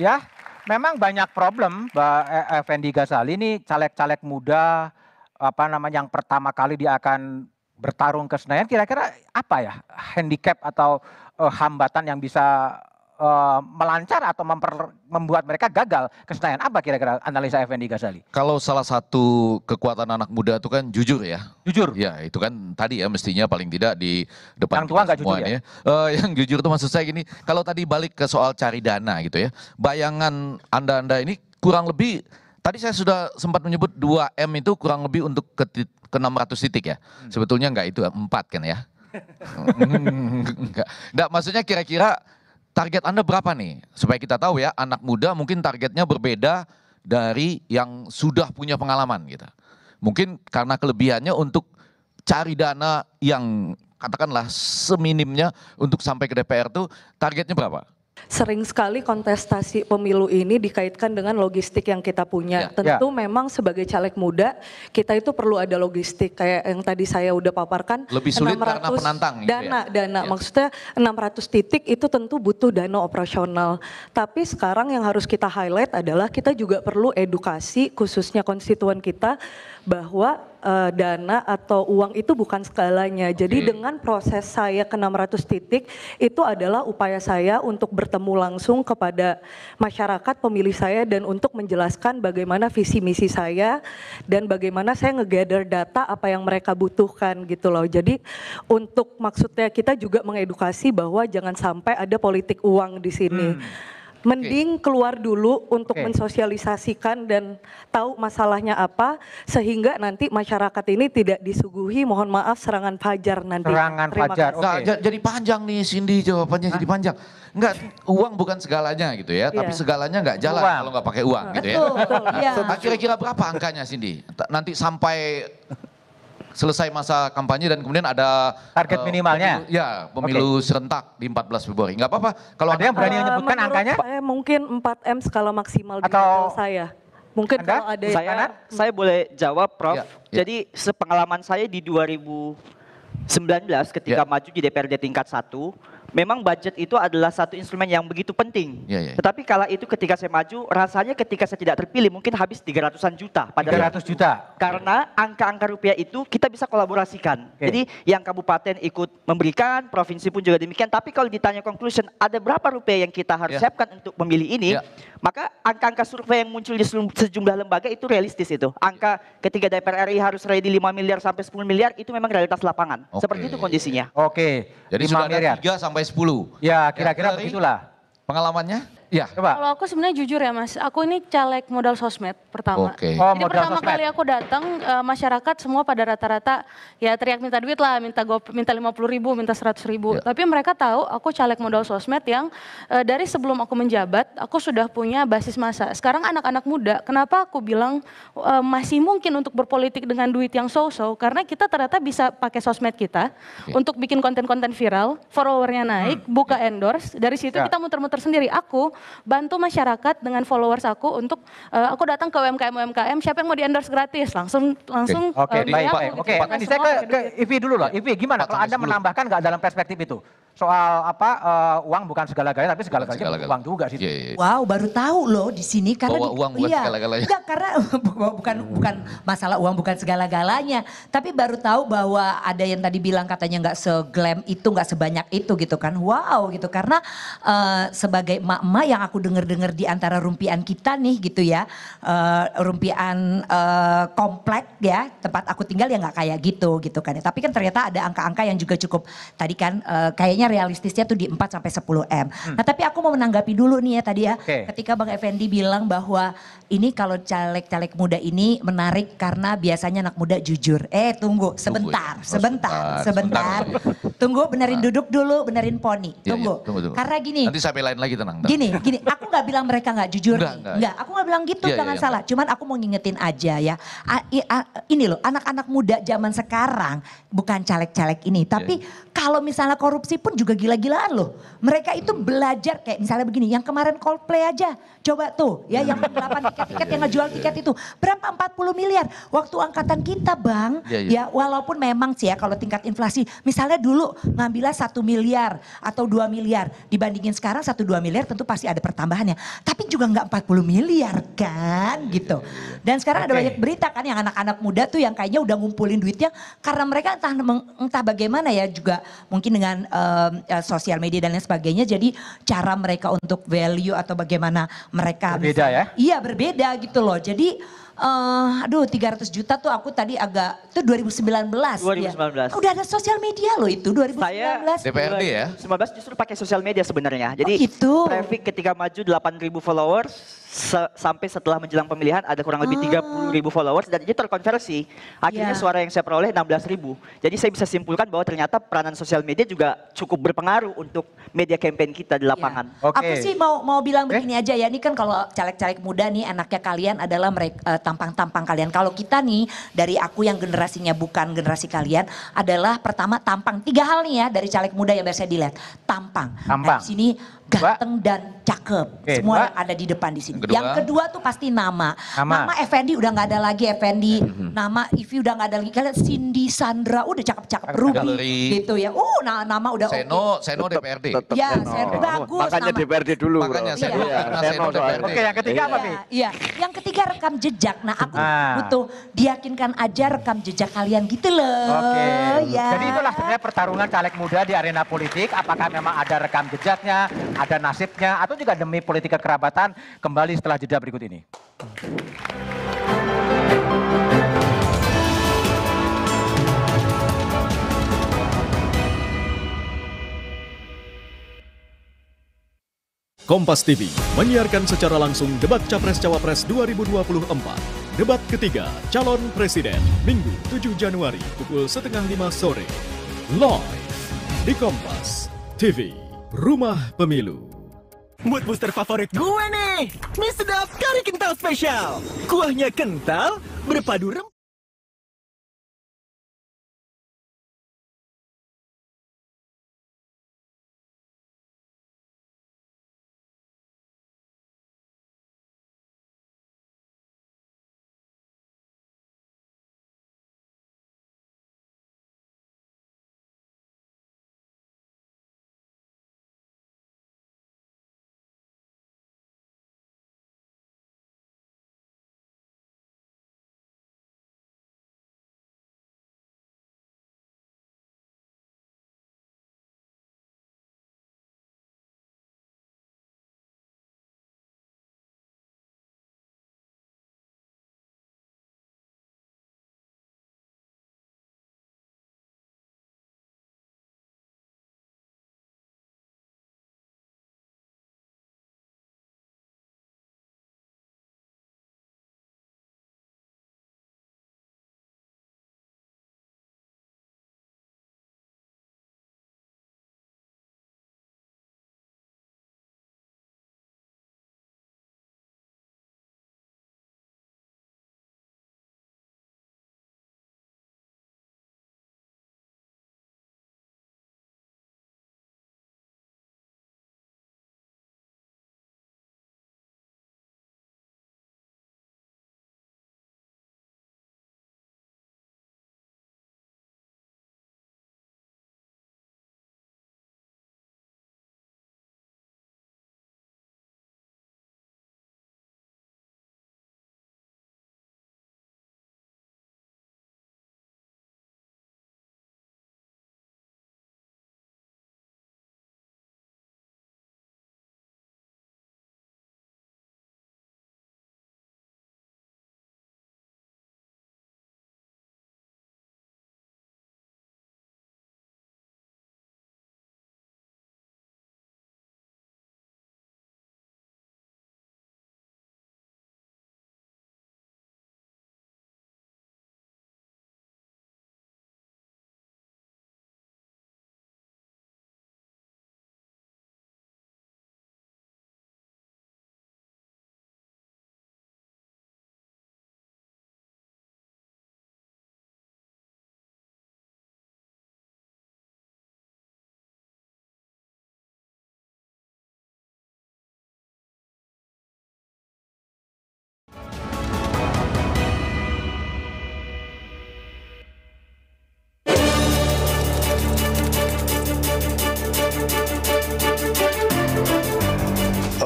Ya, memang banyak problem, Mbak e-, Effendi Ghazali ini caleg-caleg muda apa namanya yang pertama kali dia akan bertarung ke Senayan kira-kira apa ya handicap atau uh, hambatan yang bisa uh, melancar atau memper, membuat mereka gagal ke Senayan apa kira-kira analisa Effendi Ghazali? Kalau salah satu kekuatan anak muda itu kan jujur ya. Jujur. Ya itu kan tadi ya mestinya paling tidak di depan yang tua kita semua jujur ya. Uh, yang jujur itu maksud saya gini kalau tadi balik ke soal cari dana gitu ya bayangan anda-anda ini kurang lebih Tadi saya sudah sempat menyebut 2M itu kurang lebih untuk ke 600 titik ya. Hmm. Sebetulnya enggak itu, empat kan ya. enggak. maksudnya kira-kira target Anda berapa nih? Supaya kita tahu ya, anak muda mungkin targetnya berbeda dari yang sudah punya pengalaman gitu. Mungkin karena kelebihannya untuk cari dana yang katakanlah seminimnya untuk sampai ke DPR tuh targetnya berapa? sering sekali kontestasi pemilu ini dikaitkan dengan logistik yang kita punya. Ya. Tentu ya. memang sebagai caleg muda kita itu perlu ada logistik kayak yang tadi saya udah paparkan. Lebih sulit 600 karena penantang. Gitu ya. Dana, ya. dana. Ya. Maksudnya 600 titik itu tentu butuh dana operasional. Tapi sekarang yang harus kita highlight adalah kita juga perlu edukasi khususnya konstituen kita bahwa uh, dana atau uang itu bukan skalanya. Okay. Jadi dengan proses saya ke 600 titik itu adalah upaya saya untuk bertemu langsung kepada masyarakat pemilih saya dan untuk menjelaskan bagaimana visi misi saya dan bagaimana saya ngegather data apa yang mereka butuhkan gitu loh. Jadi untuk maksudnya kita juga mengedukasi bahwa jangan sampai ada politik uang di sini. Hmm Mending keluar dulu untuk okay. mensosialisasikan dan tahu masalahnya apa sehingga nanti masyarakat ini tidak disuguhi mohon maaf serangan fajar nanti. Serangan Terima fajar. Kasih. Okay. Nah, jadi panjang nih Cindy jawabannya Hah? jadi panjang. Enggak, uang bukan segalanya gitu ya, yeah. tapi iya. segalanya enggak jalan uang. kalau enggak pakai uang gitu ya. Betul, betul. Nah, iya. Kira-kira berapa angkanya Cindy? Nanti sampai selesai masa kampanye dan kemudian ada target uh, minimalnya. Pemilu, ya, pemilu okay. serentak di 14 Februari. Enggak apa-apa kalau ada yang berani uh, menyebutkan angkanya? Saya mungkin 4 M skala maksimal Atau... di saya. Mungkin Anda? kalau ada saya, yang... Hmm. saya boleh jawab, Prof. Ya, ya. Jadi sepengalaman saya di 2019 ketika ya. maju di DPRD tingkat satu memang budget itu adalah satu instrumen yang begitu penting. Ya, ya, ya, Tetapi kala itu ketika saya maju, rasanya ketika saya tidak terpilih mungkin habis 300-an juta. Pada 300 itu. juta? Karena angka-angka rupiah itu kita bisa kolaborasikan. Okay. Jadi yang kabupaten ikut memberikan, provinsi pun juga demikian. Tapi kalau ditanya conclusion, ada berapa rupiah yang kita harus ya. siapkan untuk memilih ini, ya. maka angka-angka survei yang muncul di sejumlah lembaga itu realistis itu. Angka ketika DPR RI harus ready 5 miliar sampai 10 miliar itu memang realitas lapangan. Okay. Seperti itu kondisinya. Oke. Okay. Jadi 5 sudah miliar. ada 3 sampai 10. Ya, kira-kira begitulah. Pengalamannya? Ya. Coba. Kalau aku sebenarnya jujur ya Mas, aku ini caleg modal sosmed pertama. Oke. Okay. Oh, Jadi pertama sosmed. kali aku datang uh, masyarakat semua pada rata-rata ya teriak minta duit lah, minta go, minta lima puluh ribu, minta seratus ribu. Ya. Tapi mereka tahu aku caleg modal sosmed yang uh, dari sebelum aku menjabat, aku sudah punya basis masa. Sekarang anak-anak muda, kenapa aku bilang uh, masih mungkin untuk berpolitik dengan duit yang so-so? Karena kita ternyata bisa pakai sosmed kita okay. Iya. untuk bikin konten-konten viral, followernya naik, hmm. buka endorse, dari situ ya. kita muter-muter sendiri. Aku bantu masyarakat dengan followers aku untuk uh, aku datang ke UMKM UMKM siapa yang mau di endorse gratis langsung langsung oke okay. uh, eh, baik oke okay. okay. saya ke, ke Ivi dulu loh gitu. Ivi gimana kalau Anda menambahkan nggak dalam perspektif itu soal apa uh, uang bukan segala-galanya tapi segala-galanya segala uang juga sih. Yeah, yeah. Iya. Wow, baru tahu loh di sini karena Bahwa di, bukan iya, segala-galanya. Enggak, karena bukan bukan masalah uang bukan segala-galanya, tapi baru tahu bahwa ada yang tadi bilang katanya nggak seglam itu, nggak sebanyak itu gitu kan. Wow gitu karena uh, sebagai emak-emak ya yang aku dengar-dengar di antara rumpian kita nih gitu ya, uh, rumpian uh, komplek ya, tempat aku tinggal ya nggak kayak gitu gitu kan. ya Tapi kan ternyata ada angka-angka yang juga cukup tadi kan uh, kayaknya realistisnya tuh di 4 sampai 10 M. Hmm. Nah, tapi aku mau menanggapi dulu nih ya tadi ya, okay. ketika Bang Effendi bilang bahwa ini kalau caleg-caleg muda ini menarik karena biasanya anak muda jujur. Eh tunggu ya. sebentar, sebentar. sebentar. sebentar. Tunggu, benerin nah. duduk dulu, benerin poni. Iya, iya, tunggu. Ya, ya, tunggu, tunggu. Karena gini. Nanti sampai lain lagi tenang. tenang. Gini, gini. Aku nggak bilang mereka nggak jujur. Enggak, enggak. enggak. Aku nggak bilang gitu, ya, jangan ya, salah. Enggak. Cuman aku mau ngingetin aja ya. A, i, a, ini loh, anak-anak muda zaman sekarang bukan caleg-caleg ini, tapi ya. kalau misalnya korupsi pun juga gila-gilaan loh. Mereka itu hmm. belajar kayak misalnya begini, yang kemarin Coldplay aja, coba tuh ya, yang penggelapan tiket-tiket yang ngejual tiket itu berapa 40 miliar waktu angkatan kita bang, ya, ya. ya walaupun memang sih ya kalau tingkat inflasi misalnya dulu dulu ngambilnya satu miliar atau 2 miliar. Dibandingin sekarang satu dua miliar tentu pasti ada pertambahannya. Tapi juga nggak 40 miliar kan gitu. Dan sekarang okay. ada banyak berita kan yang anak-anak muda tuh yang kayaknya udah ngumpulin duitnya karena mereka entah entah bagaimana ya juga mungkin dengan um, sosial media dan lain sebagainya. Jadi cara mereka untuk value atau bagaimana mereka berbeda misalnya, ya. Iya berbeda gitu loh. Jadi uh, aduh 300 juta tuh aku tadi agak itu 2019. 2019. Ya. Udah ada sosial media loh itu 2019. Saya DPRD ya. 2019 justru pakai sosial media sebenarnya. Jadi oh gitu. traffic ketika maju 8000 followers se sampai setelah menjelang pemilihan ada kurang lebih ah. tiga puluh ribu followers dan itu terkonversi akhirnya yeah. suara yang saya peroleh enam belas ribu jadi saya bisa simpulkan bahwa ternyata peranan sosial media juga cukup berpengaruh untuk media campaign kita di iya. lapangan. Yeah. Okay. Aku sih mau mau bilang eh? begini aja ya ini kan kalau caleg-caleg muda nih anaknya kalian adalah mereka eh, tampang-tampang kalian kalau kita nih dari aku yang generasinya bukan generasi kalian adalah pertama tampang tiga hal nih ya dari caleg muda yang biasa dilihat tampang. Tampang. Nah, di sini ganteng dan cakep. Okay, Semua yang ada di depan di sini. Kedua. Yang kedua tuh pasti nama. Nama, nama Effendi udah nggak ada lagi Effendi. Mm-hmm. Nama Ivi udah nggak ada lagi. Kalian Cindy Sandra udah cakep-cakep Ruby gitu ya. Uh, oh, nama, nama udah Seno, okay. Seno DPRD. Tetep, ya, Seno. Seno. Oh, bagus. Makanya nama. DPRD dulu. Makanya Seno, iya. Seno, Seno DPRD. Oke, yang ketiga iya. apa nih? Iya, yang ketiga rekam jejak. Nah, aku ah. butuh diyakinkan aja rekam jejak kalian gitu loh. Oke. Okay. Ya. Jadi itulah sebenarnya pertarungan caleg muda di arena politik. Apakah memang ada rekam jejaknya? ada nasibnya atau juga demi politik kekerabatan kembali setelah jeda berikut ini. Kompas TV menyiarkan secara langsung debat Capres-Cawapres 2024. Debat ketiga calon presiden Minggu 7 Januari pukul setengah lima sore. Live di Kompas TV. Rumah Pemilu. Mood booster favorit gue nih, mie sedap kari kental spesial. Kuahnya kental, berpadu rempah.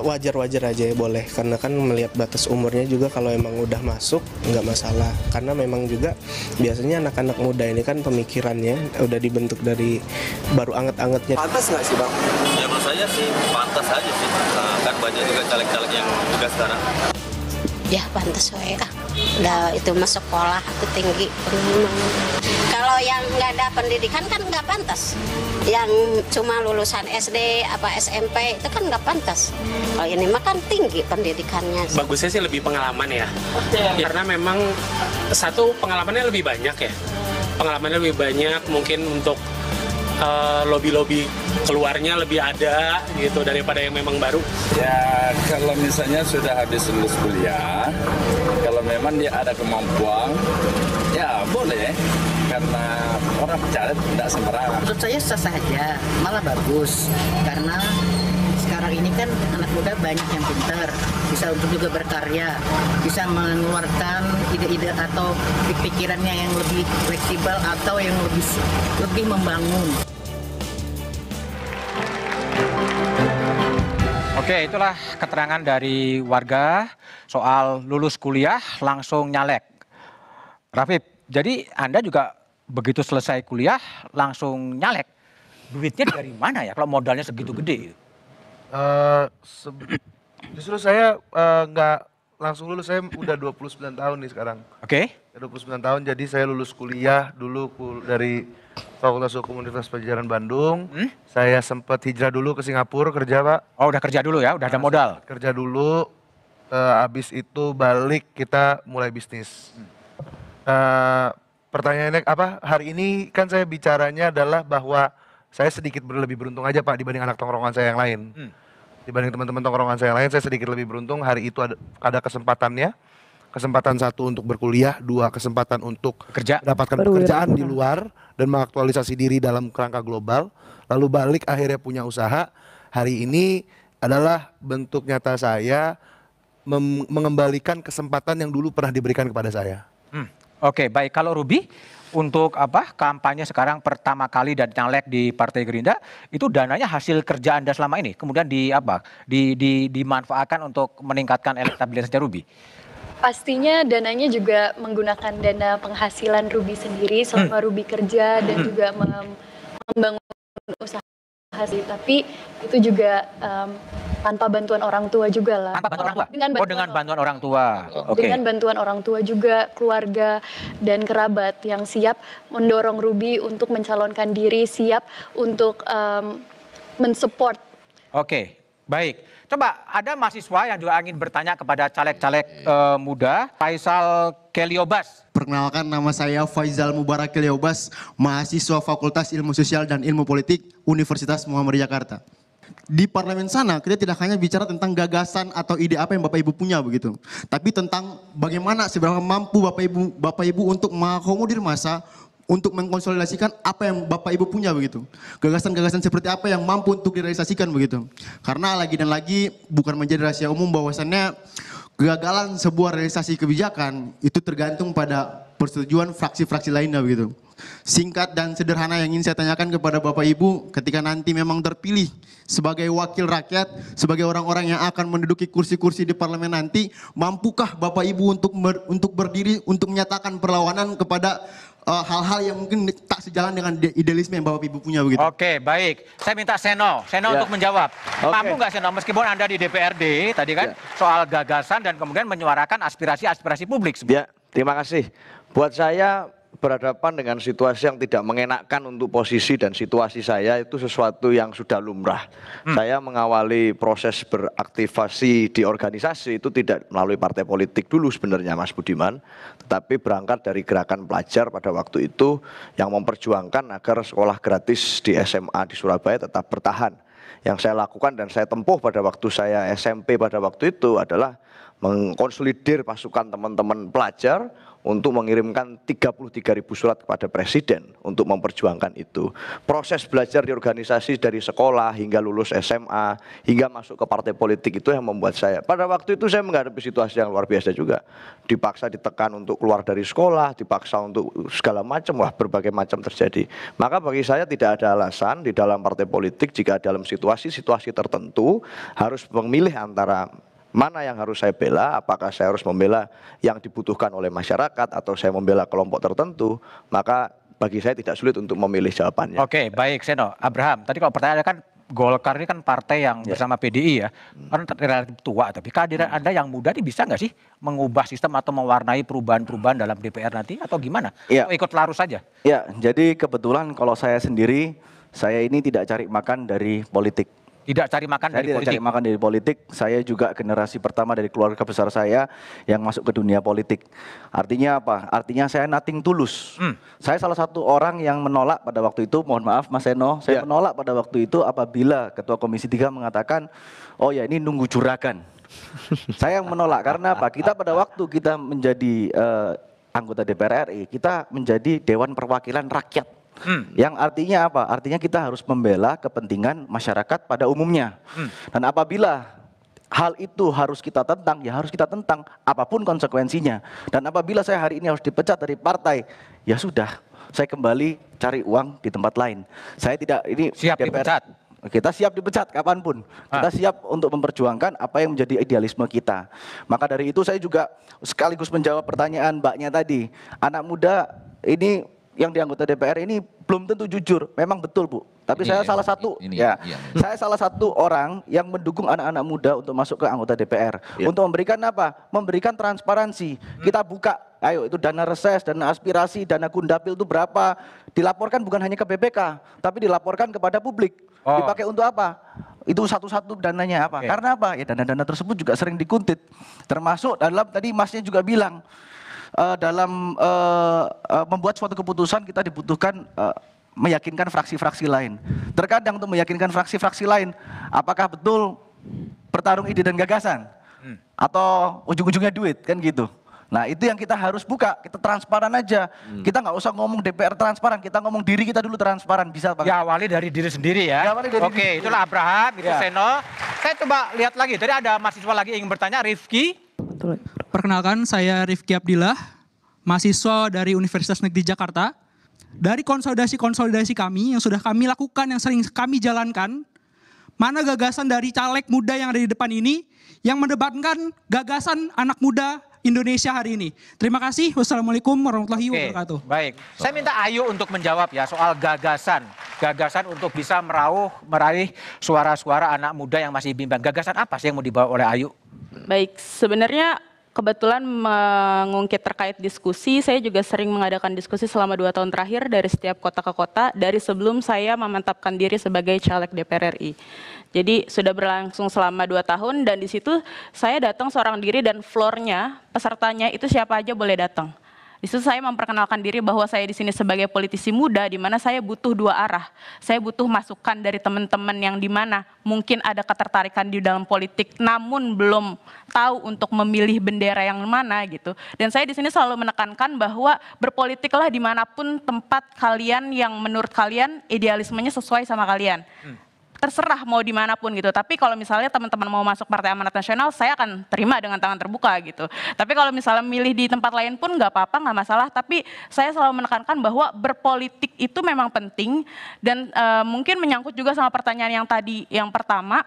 wajar-wajar aja ya boleh karena kan melihat batas umurnya juga kalau emang udah masuk nggak masalah karena memang juga biasanya anak-anak muda ini kan pemikirannya udah dibentuk dari baru anget-angetnya pantas nggak sih bang? Ya menurut saya sih pantas aja sih eh, kan banyak juga caleg-caleg yang juga sekarang ya pantas saya ah udah itu masuk sekolah itu tinggi kalau yang nggak ada pendidikan kan nggak pantas yang cuma lulusan SD apa SMP itu kan nggak pantas kalau ini mah kan tinggi pendidikannya bagusnya sih lebih pengalaman ya okay. karena memang satu pengalamannya lebih banyak ya pengalamannya lebih banyak mungkin untuk uh, eh, lobby-lobby keluarnya lebih ada gitu daripada yang memang baru? Ya kalau misalnya sudah habis lulus kuliah, kalau memang dia ada kemampuan, ya boleh karena orang bicara tidak sembarangan. Menurut saya sah saja, malah bagus karena sekarang ini kan anak muda banyak yang pintar, bisa untuk juga berkarya, bisa mengeluarkan ide-ide atau pikirannya yang lebih fleksibel atau yang lebih lebih membangun. Oke, itulah keterangan dari warga soal lulus kuliah langsung nyalek. Rafif, jadi Anda juga begitu selesai kuliah langsung nyalek. Duitnya dari mana ya kalau modalnya segitu gede? Uh, justru saya eh, nggak uh, langsung lulus saya udah 29 tahun nih sekarang. Oke. Okay. 29 tahun jadi saya lulus kuliah dulu kul dari Fakultas Hukum Universitas Pajajaran Bandung. Hmm? Saya sempat hijrah dulu ke Singapura kerja, Pak. Oh, udah kerja dulu ya, udah ada nah, modal. Kerja dulu uh, eh, abis itu balik kita mulai bisnis. Uh, pertanyaannya apa? Hari ini kan saya bicaranya adalah bahwa saya sedikit lebih beruntung aja Pak dibanding anak tongkrongan saya yang lain. Hmm. Dibanding teman-teman tongkrongan saya yang lain, saya sedikit lebih beruntung hari itu ada, ada kesempatannya. Kesempatan satu untuk berkuliah, dua kesempatan untuk kerja, dapatkan Berwira. pekerjaan di luar dan mengaktualisasi diri dalam kerangka global. Lalu balik akhirnya punya usaha. Hari ini adalah bentuk nyata saya mengembalikan kesempatan yang dulu pernah diberikan kepada saya. Hmm. Oke, okay, baik. Kalau Ruby, untuk apa kampanye sekarang pertama kali dan caleg di Partai Gerindra itu dananya hasil kerja Anda selama ini kemudian di apa di, di dimanfaatkan untuk meningkatkan elektabilitasnya Rubi? pastinya dananya juga menggunakan dana penghasilan Ruby sendiri selama hmm. Ruby kerja dan hmm. juga membangun usaha tapi itu juga um, tanpa bantuan orang tua juga lah. Tanpa bantuan orang tua. Dengan bantuan, oh, dengan bantuan orang tua. Okay. Dengan bantuan orang tua juga, keluarga dan kerabat yang siap mendorong Ruby untuk mencalonkan diri, siap untuk um, mensupport. Oke, okay. baik. Coba ada mahasiswa yang juga ingin bertanya kepada caleg-caleg e, muda, Faisal Keliobas. Perkenalkan nama saya Faisal Mubarak Keliobas, mahasiswa Fakultas Ilmu Sosial dan Ilmu Politik Universitas Muhammadiyah Jakarta di parlemen sana kita tidak hanya bicara tentang gagasan atau ide apa yang Bapak Ibu punya begitu, tapi tentang bagaimana seberapa mampu Bapak Ibu Bapak Ibu untuk mengakomodir masa untuk mengkonsolidasikan apa yang Bapak Ibu punya begitu. Gagasan-gagasan seperti apa yang mampu untuk direalisasikan begitu. Karena lagi dan lagi bukan menjadi rahasia umum bahwasannya Kegagalan sebuah realisasi kebijakan itu tergantung pada persetujuan fraksi-fraksi lainnya begitu. Singkat dan sederhana yang ingin saya tanyakan kepada Bapak Ibu ketika nanti memang terpilih sebagai wakil rakyat, sebagai orang-orang yang akan menduduki kursi-kursi di parlemen nanti, mampukah Bapak Ibu untuk ber, untuk berdiri untuk menyatakan perlawanan kepada Eh, hal-hal uh, yang mungkin tak sejalan dengan idealisme yang Bapak Ibu punya begitu. Oke, okay, baik. Saya minta Seno, Seno ya. untuk menjawab. Okay. Mampu nggak Seno meskipun Anda di DPRD tadi kan ya. soal gagasan dan kemudian menyuarakan aspirasi-aspirasi publik. Sebenarnya. Ya, terima kasih. Buat saya berhadapan dengan situasi yang tidak mengenakkan untuk posisi dan situasi saya itu sesuatu yang sudah lumrah. Hmm. Saya mengawali proses beraktivasi di organisasi itu tidak melalui partai politik dulu sebenarnya Mas Budiman, tetapi berangkat dari gerakan pelajar pada waktu itu yang memperjuangkan agar sekolah gratis di SMA di Surabaya tetap bertahan. Yang saya lakukan dan saya tempuh pada waktu saya SMP pada waktu itu adalah mengkonsolidir pasukan teman-teman pelajar untuk mengirimkan 33 ribu surat kepada presiden untuk memperjuangkan itu. Proses belajar di organisasi dari sekolah hingga lulus SMA hingga masuk ke partai politik itu yang membuat saya. Pada waktu itu saya menghadapi situasi yang luar biasa juga. Dipaksa ditekan untuk keluar dari sekolah, dipaksa untuk segala macam wah berbagai macam terjadi. Maka bagi saya tidak ada alasan di dalam partai politik jika dalam situasi-situasi tertentu harus memilih antara mana yang harus saya bela, apakah saya harus membela yang dibutuhkan oleh masyarakat atau saya membela kelompok tertentu, maka bagi saya tidak sulit untuk memilih jawabannya. Oke, baik Seno. Abraham, tadi kalau pertanyaan kan Golkar ini kan partai yang ya. bersama PDI ya, hmm. kan relatif tua, tapi kehadiran hmm. Anda yang muda ini bisa nggak sih mengubah sistem atau mewarnai perubahan-perubahan dalam DPR nanti atau gimana? Yeah. Atau ikut larus saja? Ya, jadi kebetulan kalau saya sendiri, saya ini tidak cari makan dari politik. Tidak cari makan saya dari tidak politik. cari makan dari politik. Saya juga generasi pertama dari keluarga besar saya yang masuk ke dunia politik. Artinya apa? Artinya saya nothing tulus. Hmm. Saya salah satu orang yang menolak pada waktu itu, mohon maaf Mas Eno, saya ya. menolak pada waktu itu apabila Ketua Komisi 3 mengatakan, "Oh ya ini nunggu juragan." saya yang menolak karena apa? Kita pada waktu kita menjadi uh, anggota DPR RI, kita menjadi Dewan Perwakilan Rakyat. Hmm. Yang artinya apa? Artinya kita harus membela kepentingan masyarakat pada umumnya. Hmm. Dan apabila hal itu harus kita tentang, ya harus kita tentang apapun konsekuensinya. Dan apabila saya hari ini harus dipecat dari partai, ya sudah, saya kembali cari uang di tempat lain. Saya tidak ini siap DPR, dipecat. Kita siap dipecat kapanpun. Ah. Kita siap untuk memperjuangkan apa yang menjadi idealisme kita. Maka dari itu saya juga sekaligus menjawab pertanyaan mbaknya tadi. Anak muda ini yang di anggota DPR ini belum tentu jujur. Memang betul, Bu. Tapi ini saya ya, salah salah satu ini, ya. Iya. Saya salah satu orang yang mendukung anak-anak muda untuk masuk ke anggota DPR. Iya. Untuk memberikan apa? Memberikan transparansi. Hmm. Kita buka Ayo itu dana reses, dana aspirasi, dana gundapil itu berapa? Dilaporkan bukan hanya ke BPK, tapi dilaporkan kepada publik. Oh. Dipakai untuk apa? Itu satu-satu dananya apa? Okay. Karena apa? Ya dana-dana tersebut juga sering dikuntit. Termasuk dalam tadi Masnya juga bilang, uh, dalam uh, uh, membuat suatu keputusan kita dibutuhkan uh, meyakinkan fraksi-fraksi lain. Terkadang untuk meyakinkan fraksi-fraksi lain, apakah betul bertarung ide dan gagasan hmm. atau ujung-ujungnya duit kan gitu. Nah itu yang kita harus buka, kita transparan aja. Hmm. Kita nggak usah ngomong DPR transparan, kita ngomong diri kita dulu transparan bisa. pak. Ya awali dari diri sendiri ya. ya dari Oke, diri. itulah Abraham, itu ya. Seno. Saya coba lihat lagi, tadi ada mahasiswa lagi ingin bertanya, Rifki. Perkenalkan, saya Rifki Abdillah, mahasiswa dari Universitas Negeri Jakarta. Dari konsolidasi-konsolidasi kami yang sudah kami lakukan, yang sering kami jalankan, mana gagasan dari caleg muda yang ada di depan ini yang mendebatkan gagasan anak muda Indonesia hari ini. Terima kasih. Wassalamualaikum warahmatullahi Oke, wabarakatuh. Baik. Saya minta Ayu untuk menjawab ya soal gagasan. Gagasan untuk bisa merauh, meraih suara-suara anak muda yang masih bimbang. Gagasan apa sih yang mau dibawa oleh Ayu? Baik, sebenarnya kebetulan mengungkit terkait diskusi, saya juga sering mengadakan diskusi selama dua tahun terakhir dari setiap kota ke kota, dari sebelum saya memantapkan diri sebagai caleg DPR RI. Jadi sudah berlangsung selama dua tahun dan di situ saya datang seorang diri dan floornya pesertanya itu siapa aja boleh datang. Di situ saya memperkenalkan diri bahwa saya di sini sebagai politisi muda, di mana saya butuh dua arah. Saya butuh masukan dari teman-teman yang di mana mungkin ada ketertarikan di dalam politik, namun belum tahu untuk memilih bendera yang mana gitu. Dan saya di sini selalu menekankan bahwa berpolitiklah dimanapun tempat kalian yang menurut kalian idealismenya sesuai sama kalian. Hmm terserah mau dimanapun gitu. Tapi kalau misalnya teman-teman mau masuk Partai Amanat Nasional, saya akan terima dengan tangan terbuka gitu. Tapi kalau misalnya milih di tempat lain pun nggak apa-apa, nggak masalah. Tapi saya selalu menekankan bahwa berpolitik itu memang penting dan uh, mungkin menyangkut juga sama pertanyaan yang tadi yang pertama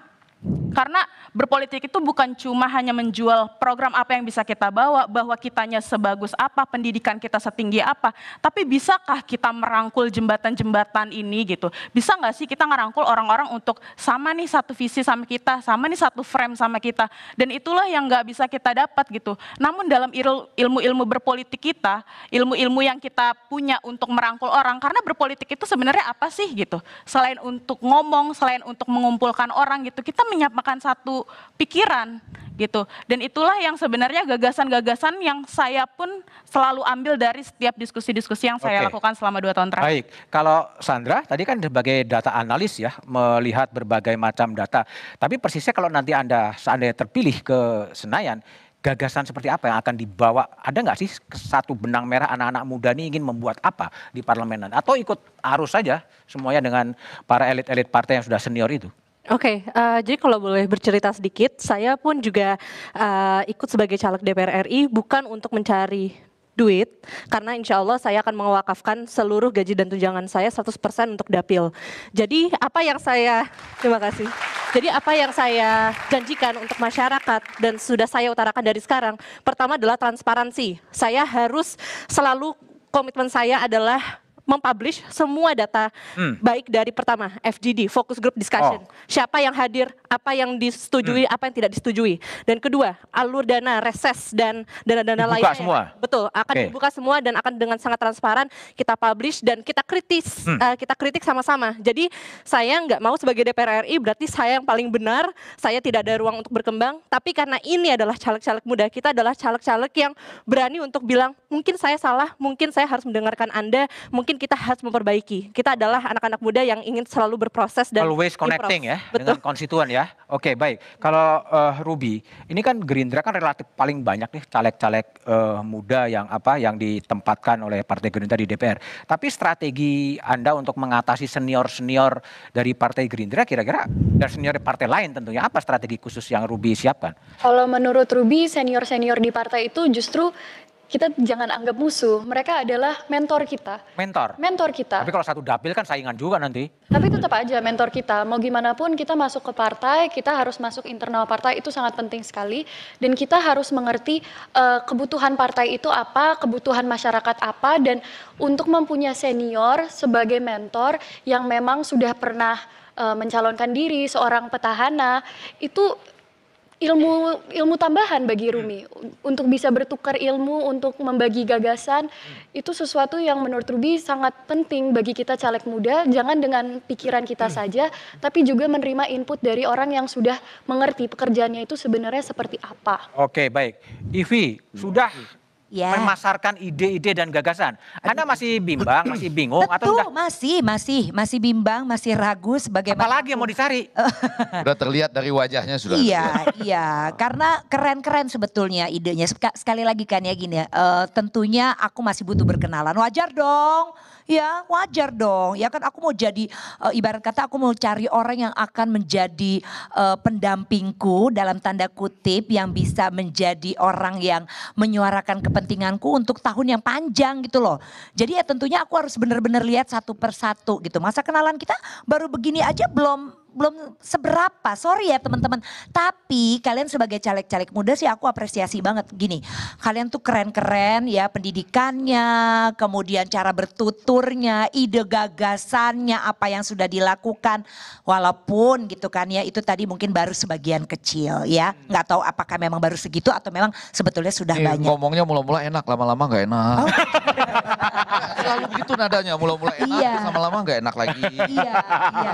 karena berpolitik itu bukan cuma hanya menjual program apa yang bisa kita bawa, bahwa kitanya sebagus apa, pendidikan kita setinggi apa, tapi bisakah kita merangkul jembatan-jembatan ini gitu? Bisa nggak sih kita ngerangkul orang-orang untuk sama nih satu visi sama kita, sama nih satu frame sama kita, dan itulah yang nggak bisa kita dapat gitu. Namun dalam ilmu-ilmu berpolitik kita, ilmu-ilmu yang kita punya untuk merangkul orang, karena berpolitik itu sebenarnya apa sih gitu? Selain untuk ngomong, selain untuk mengumpulkan orang gitu, kita menyamakan satu pikiran gitu. Dan itulah yang sebenarnya gagasan-gagasan yang saya pun selalu ambil dari setiap diskusi-diskusi yang saya Oke. lakukan selama dua tahun terakhir. Baik, kalau Sandra tadi kan sebagai data analis ya melihat berbagai macam data. Tapi persisnya kalau nanti anda seandainya terpilih ke Senayan, gagasan seperti apa yang akan dibawa? Ada nggak sih satu benang merah anak-anak muda ini ingin membuat apa di parlemen? Atau ikut arus saja semuanya dengan para elit-elit partai yang sudah senior itu? Oke, uh, jadi kalau boleh bercerita sedikit, saya pun juga, uh, ikut sebagai caleg DPR RI bukan untuk mencari duit, karena insya Allah saya akan mewakafkan seluruh gaji dan tunjangan saya 100% untuk dapil. Jadi apa yang saya terima kasih. Jadi apa yang saya janjikan untuk masyarakat dan sudah saya utarakan dari sekarang, pertama adalah transparansi. Saya harus selalu komitmen saya adalah mempublish semua data hmm. baik dari pertama FGD focus group discussion. Oh. Siapa yang hadir, apa yang disetujui, hmm. apa yang tidak disetujui. Dan kedua, alur dana reses dan dana-dana lainnya. semua. betul, akan okay. dibuka semua dan akan dengan sangat transparan kita publish dan kita kritis, hmm. uh, kita kritik sama-sama. Jadi saya nggak mau sebagai DPR RI berarti saya yang paling benar, saya tidak ada ruang untuk berkembang, tapi karena ini adalah caleg-caleg muda kita adalah caleg-caleg yang berani untuk bilang mungkin saya salah, mungkin saya harus mendengarkan Anda, mungkin kita harus memperbaiki. Kita adalah anak-anak muda yang ingin selalu berproses dan always connecting ya Betul. dengan konstituen ya. Oke, baik. Kalau uh, Ruby, ini kan Gerindra kan relatif paling banyak nih caleg-caleg uh, muda yang apa yang ditempatkan oleh Partai Gerindra di DPR. Tapi strategi Anda untuk mengatasi senior-senior dari Partai Gerindra kira-kira dan senior partai lain tentunya apa strategi khusus yang Ruby siapkan? Kalau menurut Ruby senior-senior di partai itu justru kita jangan anggap musuh. Mereka adalah mentor kita. Mentor. Mentor kita. Tapi kalau satu dapil kan saingan juga nanti. Tapi itu tetap aja mentor kita. Mau gimana pun kita masuk ke partai, kita harus masuk internal partai itu sangat penting sekali dan kita harus mengerti uh, kebutuhan partai itu apa, kebutuhan masyarakat apa dan untuk mempunyai senior sebagai mentor yang memang sudah pernah uh, mencalonkan diri seorang petahana itu ilmu ilmu tambahan bagi hmm. Rumi hmm. untuk bisa bertukar ilmu untuk membagi gagasan hmm. itu sesuatu yang menurut Rumi sangat penting bagi kita caleg muda jangan dengan pikiran kita hmm. saja tapi juga menerima input dari orang yang sudah mengerti pekerjaannya itu sebenarnya seperti apa. Oke, baik. Ivi, sudah yeah. memasarkan ide-ide dan gagasan. Anda masih bimbang, masih bingung Tentu, atau sudah masih masih masih bimbang, masih ragu sebagai apalagi yang mau dicari. sudah terlihat dari wajahnya sudah. Iya, iya, karena keren-keren sebetulnya idenya. Sekali lagi kan ya gini uh, tentunya aku masih butuh berkenalan. Wajar dong ya wajar dong. Ya kan aku mau jadi e, ibarat kata aku mau cari orang yang akan menjadi e, pendampingku dalam tanda kutip yang bisa menjadi orang yang menyuarakan kepentinganku untuk tahun yang panjang gitu loh. Jadi ya tentunya aku harus benar-benar lihat satu persatu gitu. Masa kenalan kita baru begini aja belum belum seberapa, sorry ya teman-teman. Tapi kalian sebagai caleg-caleg muda sih aku apresiasi banget gini. Kalian tuh keren-keren ya pendidikannya, kemudian cara bertuturnya, ide gagasannya, apa yang sudah dilakukan. Walaupun gitu kan ya itu tadi mungkin baru sebagian kecil ya. Hmm. Nggak tahu apakah memang baru segitu atau memang sebetulnya sudah eh, banyak. Ngomongnya mula-mula enak, lama-lama gak enak. Oh. Selalu begitu nadanya, mula-mula enak, iya. lama-lama nggak enak lagi. Iya, iya.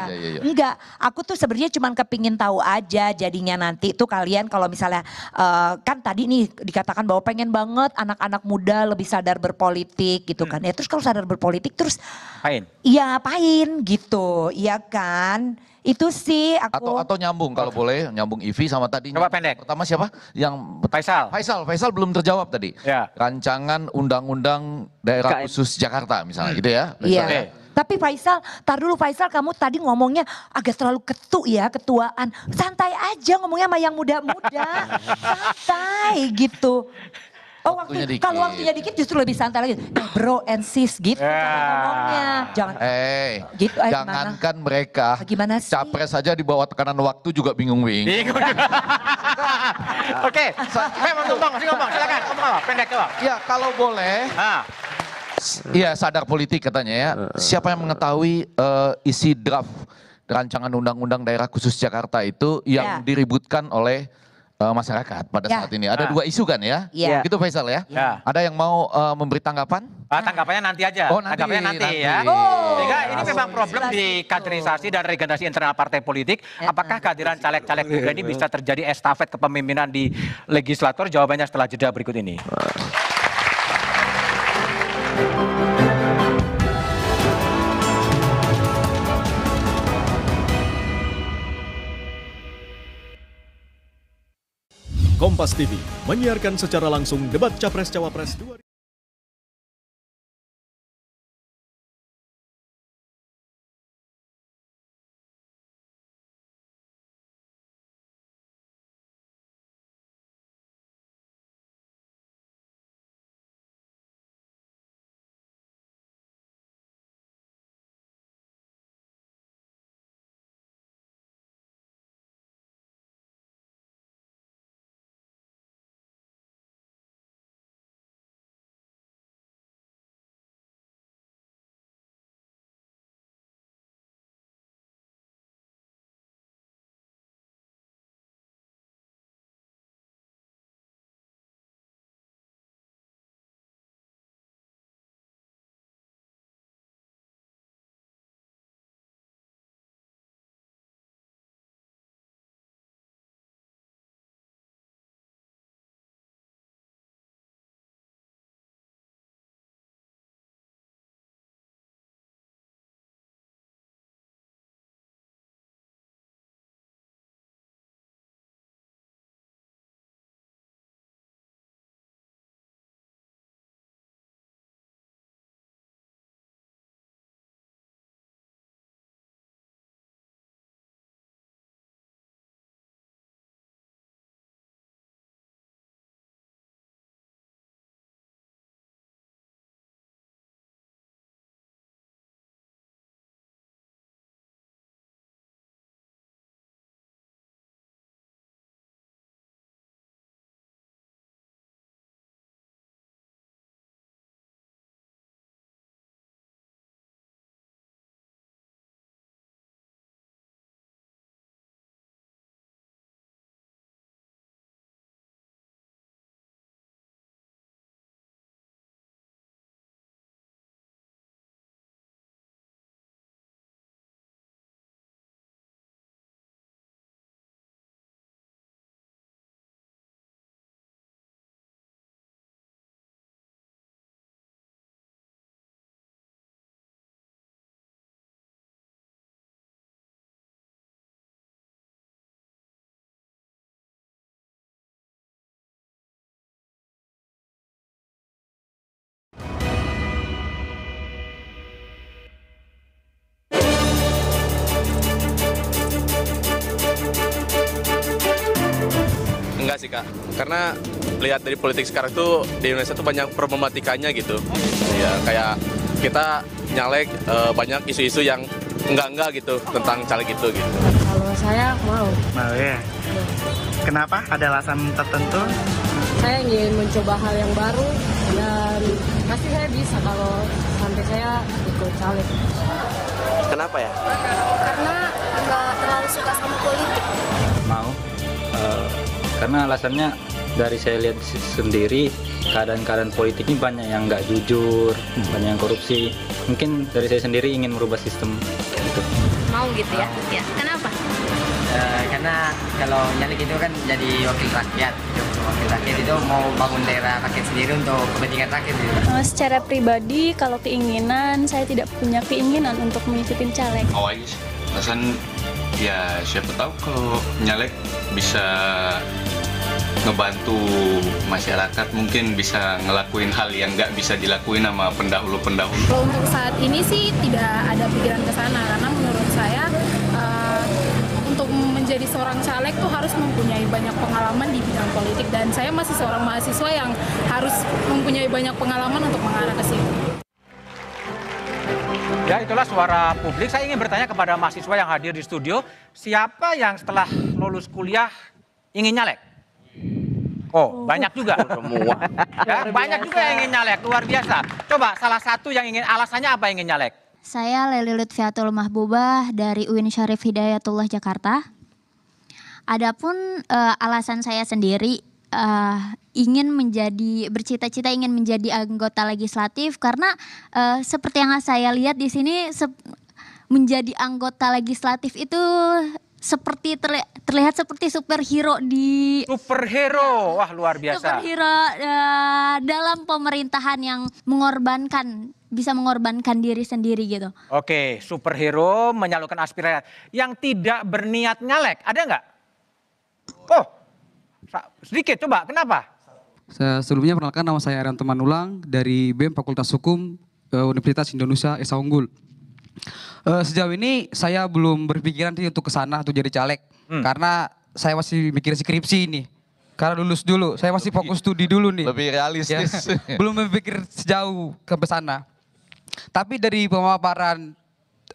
iya, iya, iya aku tuh sebenarnya cuma kepingin tahu aja jadinya nanti tuh kalian kalau misalnya uh, kan tadi nih dikatakan bahwa pengen banget anak-anak muda lebih sadar berpolitik gitu hmm. kan. Ya terus kalau sadar berpolitik terus pain. Iya, pain gitu. Iya kan? Itu sih aku Atau atau nyambung kalau okay. boleh, nyambung Ivi sama tadi. Coba pendek. Pertama siapa? Yang Faisal. Faisal, Faisal belum terjawab tadi. Ya. Rancangan undang-undang daerah KM. khusus Jakarta misalnya hmm. gitu ya. Iya. Okay. Tapi Faisal, tar dulu Faisal kamu tadi ngomongnya agak terlalu ketuk ya, ketuaan. Santai aja ngomongnya sama yang muda-muda. santai gitu. Oh waktu kalau waktunya dikit justru lebih santai lagi. Eh, bro and sis gitu yeah. ngomongnya. Jangan hey, eh, gitu eh, jangankan gimana? mereka. Gimana sih? Capres saja di bawah tekanan waktu juga bingung-bingung. Iya, Oke. Oke, saya mau ngomong, silakan ngomong pendek doang. Ya, kalau boleh. ha. Ah. Iya sadar politik katanya ya. Siapa yang mengetahui uh, isi draft rancangan undang-undang daerah khusus Jakarta itu yang yeah. diributkan oleh uh, masyarakat pada yeah. saat ini. Ada nah. dua isu kan ya? Iya. Gitu Faisal ya? Yeah. Ada yang mau uh, memberi tanggapan? Ah, tanggapannya nanti aja. Oh, nanti, tanggapannya nanti, nanti. ya. Oh. Sehingga ini memang problem di kaderisasi dan regenerasi internal partai politik. Apakah kehadiran caleg-caleg muda ini bisa terjadi estafet kepemimpinan di legislator? Jawabannya setelah jeda berikut ini. Kompas TV menyiarkan secara langsung debat Capres-Cawapres 2020. enggak sih kak karena lihat dari politik sekarang tuh di Indonesia tuh banyak problematikanya gitu ya kayak kita nyalek e, banyak isu-isu yang enggak-enggak gitu tentang caleg itu gitu kalau saya mau mau ya kenapa ada alasan tertentu saya ingin mencoba hal yang baru dan pasti saya bisa kalau sampai saya ikut caleg kenapa ya karena nggak terlalu suka sama politik karena alasannya dari saya lihat sendiri keadaan-keadaan politik ini banyak yang nggak jujur, hmm. banyak yang korupsi. Mungkin dari saya sendiri ingin merubah sistem. Gitu. Mau gitu ya? ya. Kenapa? Uh, karena kalau nyali gitu kan jadi wakil rakyat gitu. wakil rakyat itu mau bangun daerah rakyat sendiri untuk kepentingan rakyat gitu. Uh, secara pribadi kalau keinginan saya tidak punya keinginan untuk mengikuti caleg awalnya alasan ya siapa tahu kalau nyalek bisa ngebantu masyarakat mungkin bisa ngelakuin hal yang nggak bisa dilakuin sama pendahulu-pendahulu. Kalau untuk saat ini sih tidak ada pikiran ke sana karena menurut saya uh, untuk menjadi seorang caleg tuh harus mempunyai banyak pengalaman di bidang politik dan saya masih seorang mahasiswa yang harus mempunyai banyak pengalaman untuk mengarah ke situ. Ya, itulah suara publik. Saya ingin bertanya kepada mahasiswa yang hadir di studio, siapa yang setelah lulus kuliah ingin nyalek? Oh, oh. banyak juga. Oh, semua. ya, banyak juga yang ingin nyalek, luar biasa. Coba salah satu yang ingin alasannya apa ingin nyalek? Saya Leli Lutfiatul Mahbubah dari UIN Syarif Hidayatullah Jakarta. Adapun uh, alasan saya sendiri uh, ingin menjadi bercita-cita ingin menjadi anggota legislatif karena uh, seperti yang saya lihat di sini menjadi anggota legislatif itu seperti terli terlihat seperti superhero di superhero wah luar biasa superhero uh, dalam pemerintahan yang mengorbankan bisa mengorbankan diri sendiri gitu oke superhero menyalurkan aspirasi yang tidak berniat nyalek ada nggak oh sedikit coba kenapa Sebelumnya perkenalkan nama saya Aaron Temanulang dari BEM Fakultas Hukum eh, Universitas Indonesia Esa Unggul. Eh, sejauh ini saya belum berpikiran sih untuk ke sana untuk jadi caleg hmm. karena saya masih mikir skripsi ini. Karena lulus dulu, saya masih fokus studi dulu nih. Lebih realistis. Ya. belum berpikir sejauh ke sana. Tapi dari pemaparan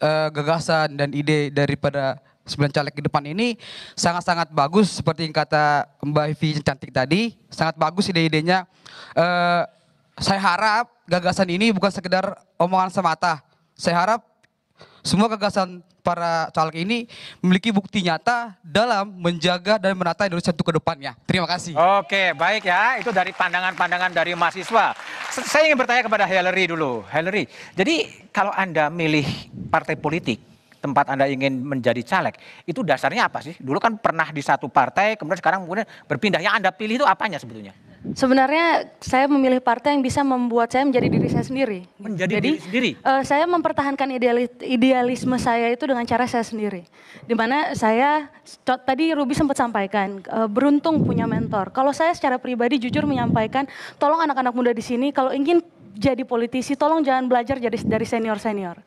uh, gagasan dan ide daripada 9 caleg ke depan ini sangat-sangat bagus seperti yang kata Mbak Vivi cantik tadi sangat bagus ide-idenya Eh, saya harap gagasan ini bukan sekedar omongan semata saya harap semua gagasan para caleg ini memiliki bukti nyata dalam menjaga dan menata Indonesia untuk ke depannya. Terima kasih. Oke, baik ya. Itu dari pandangan-pandangan dari mahasiswa. Saya ingin bertanya kepada Hillary dulu. Hillary, jadi kalau Anda milih partai politik, tempat Anda ingin menjadi caleg, itu dasarnya apa sih? Dulu kan pernah di satu partai, kemudian sekarang kemudian berpindah. Yang Anda pilih itu apanya sebetulnya? Sebenarnya saya memilih partai yang bisa membuat saya menjadi diri saya sendiri. Menjadi Jadi, diri sendiri. Uh, saya mempertahankan idealis, idealisme saya itu dengan cara saya sendiri. Dimana saya tadi Ruby sempat sampaikan uh, beruntung punya mentor. Kalau saya secara pribadi jujur menyampaikan, tolong anak-anak muda di sini kalau ingin jadi politisi tolong jangan belajar jadi dari senior senior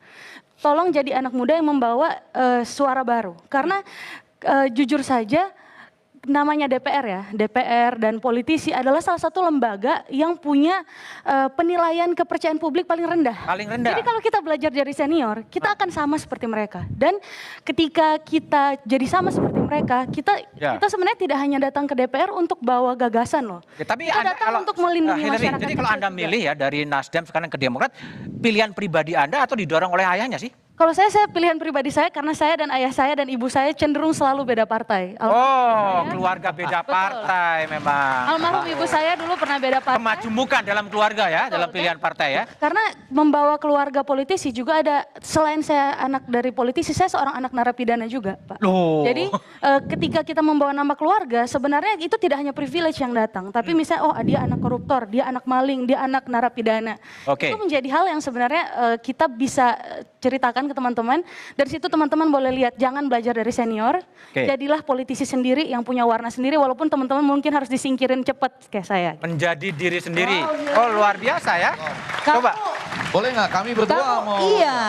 tolong jadi anak muda yang membawa uh, suara baru. Karena uh, jujur saja namanya DPR ya, DPR dan politisi adalah salah satu lembaga yang punya uh, penilaian kepercayaan publik paling rendah. Paling rendah. Jadi kalau kita belajar dari senior, kita akan sama seperti mereka. Dan ketika kita jadi sama seperti mereka, kita ya. kita sebenarnya tidak hanya datang ke DPR untuk bawa gagasan loh. Ya, tapi kita anda, datang kalau, untuk melindungi nah, masyarakat. Jadi kalau Anda milih ya dari Nasdem sekarang ke Demokrat, pilihan pribadi Anda atau didorong oleh ayahnya sih? Kalau saya, saya pilihan pribadi saya karena saya dan ayah saya dan ibu saya cenderung selalu beda partai. Al oh, ya? keluarga beda betul. partai memang. Almarhum ibu saya dulu pernah beda partai. Kemajumukan dalam keluarga ya, betul, dalam pilihan partai ya. Karena membawa keluarga politisi juga ada, selain saya anak dari politisi, saya seorang anak narapidana juga Pak. Loh. Jadi e, ketika kita membawa nama keluarga, sebenarnya itu tidak hanya privilege yang datang. Tapi hmm. misalnya, oh dia anak koruptor, dia anak maling, dia anak narapidana. Okay. Itu menjadi hal yang sebenarnya e, kita bisa ceritakan ke teman-teman. Dari situ teman-teman boleh lihat, jangan belajar dari senior. Okay. Jadilah politisi sendiri yang punya warna sendiri, walaupun teman-teman mungkin harus disingkirin cepat kayak saya. Menjadi diri sendiri. Oh, oh luar biasa ya. Coba. Boleh nggak kami berdua Kamu, mau? Iya,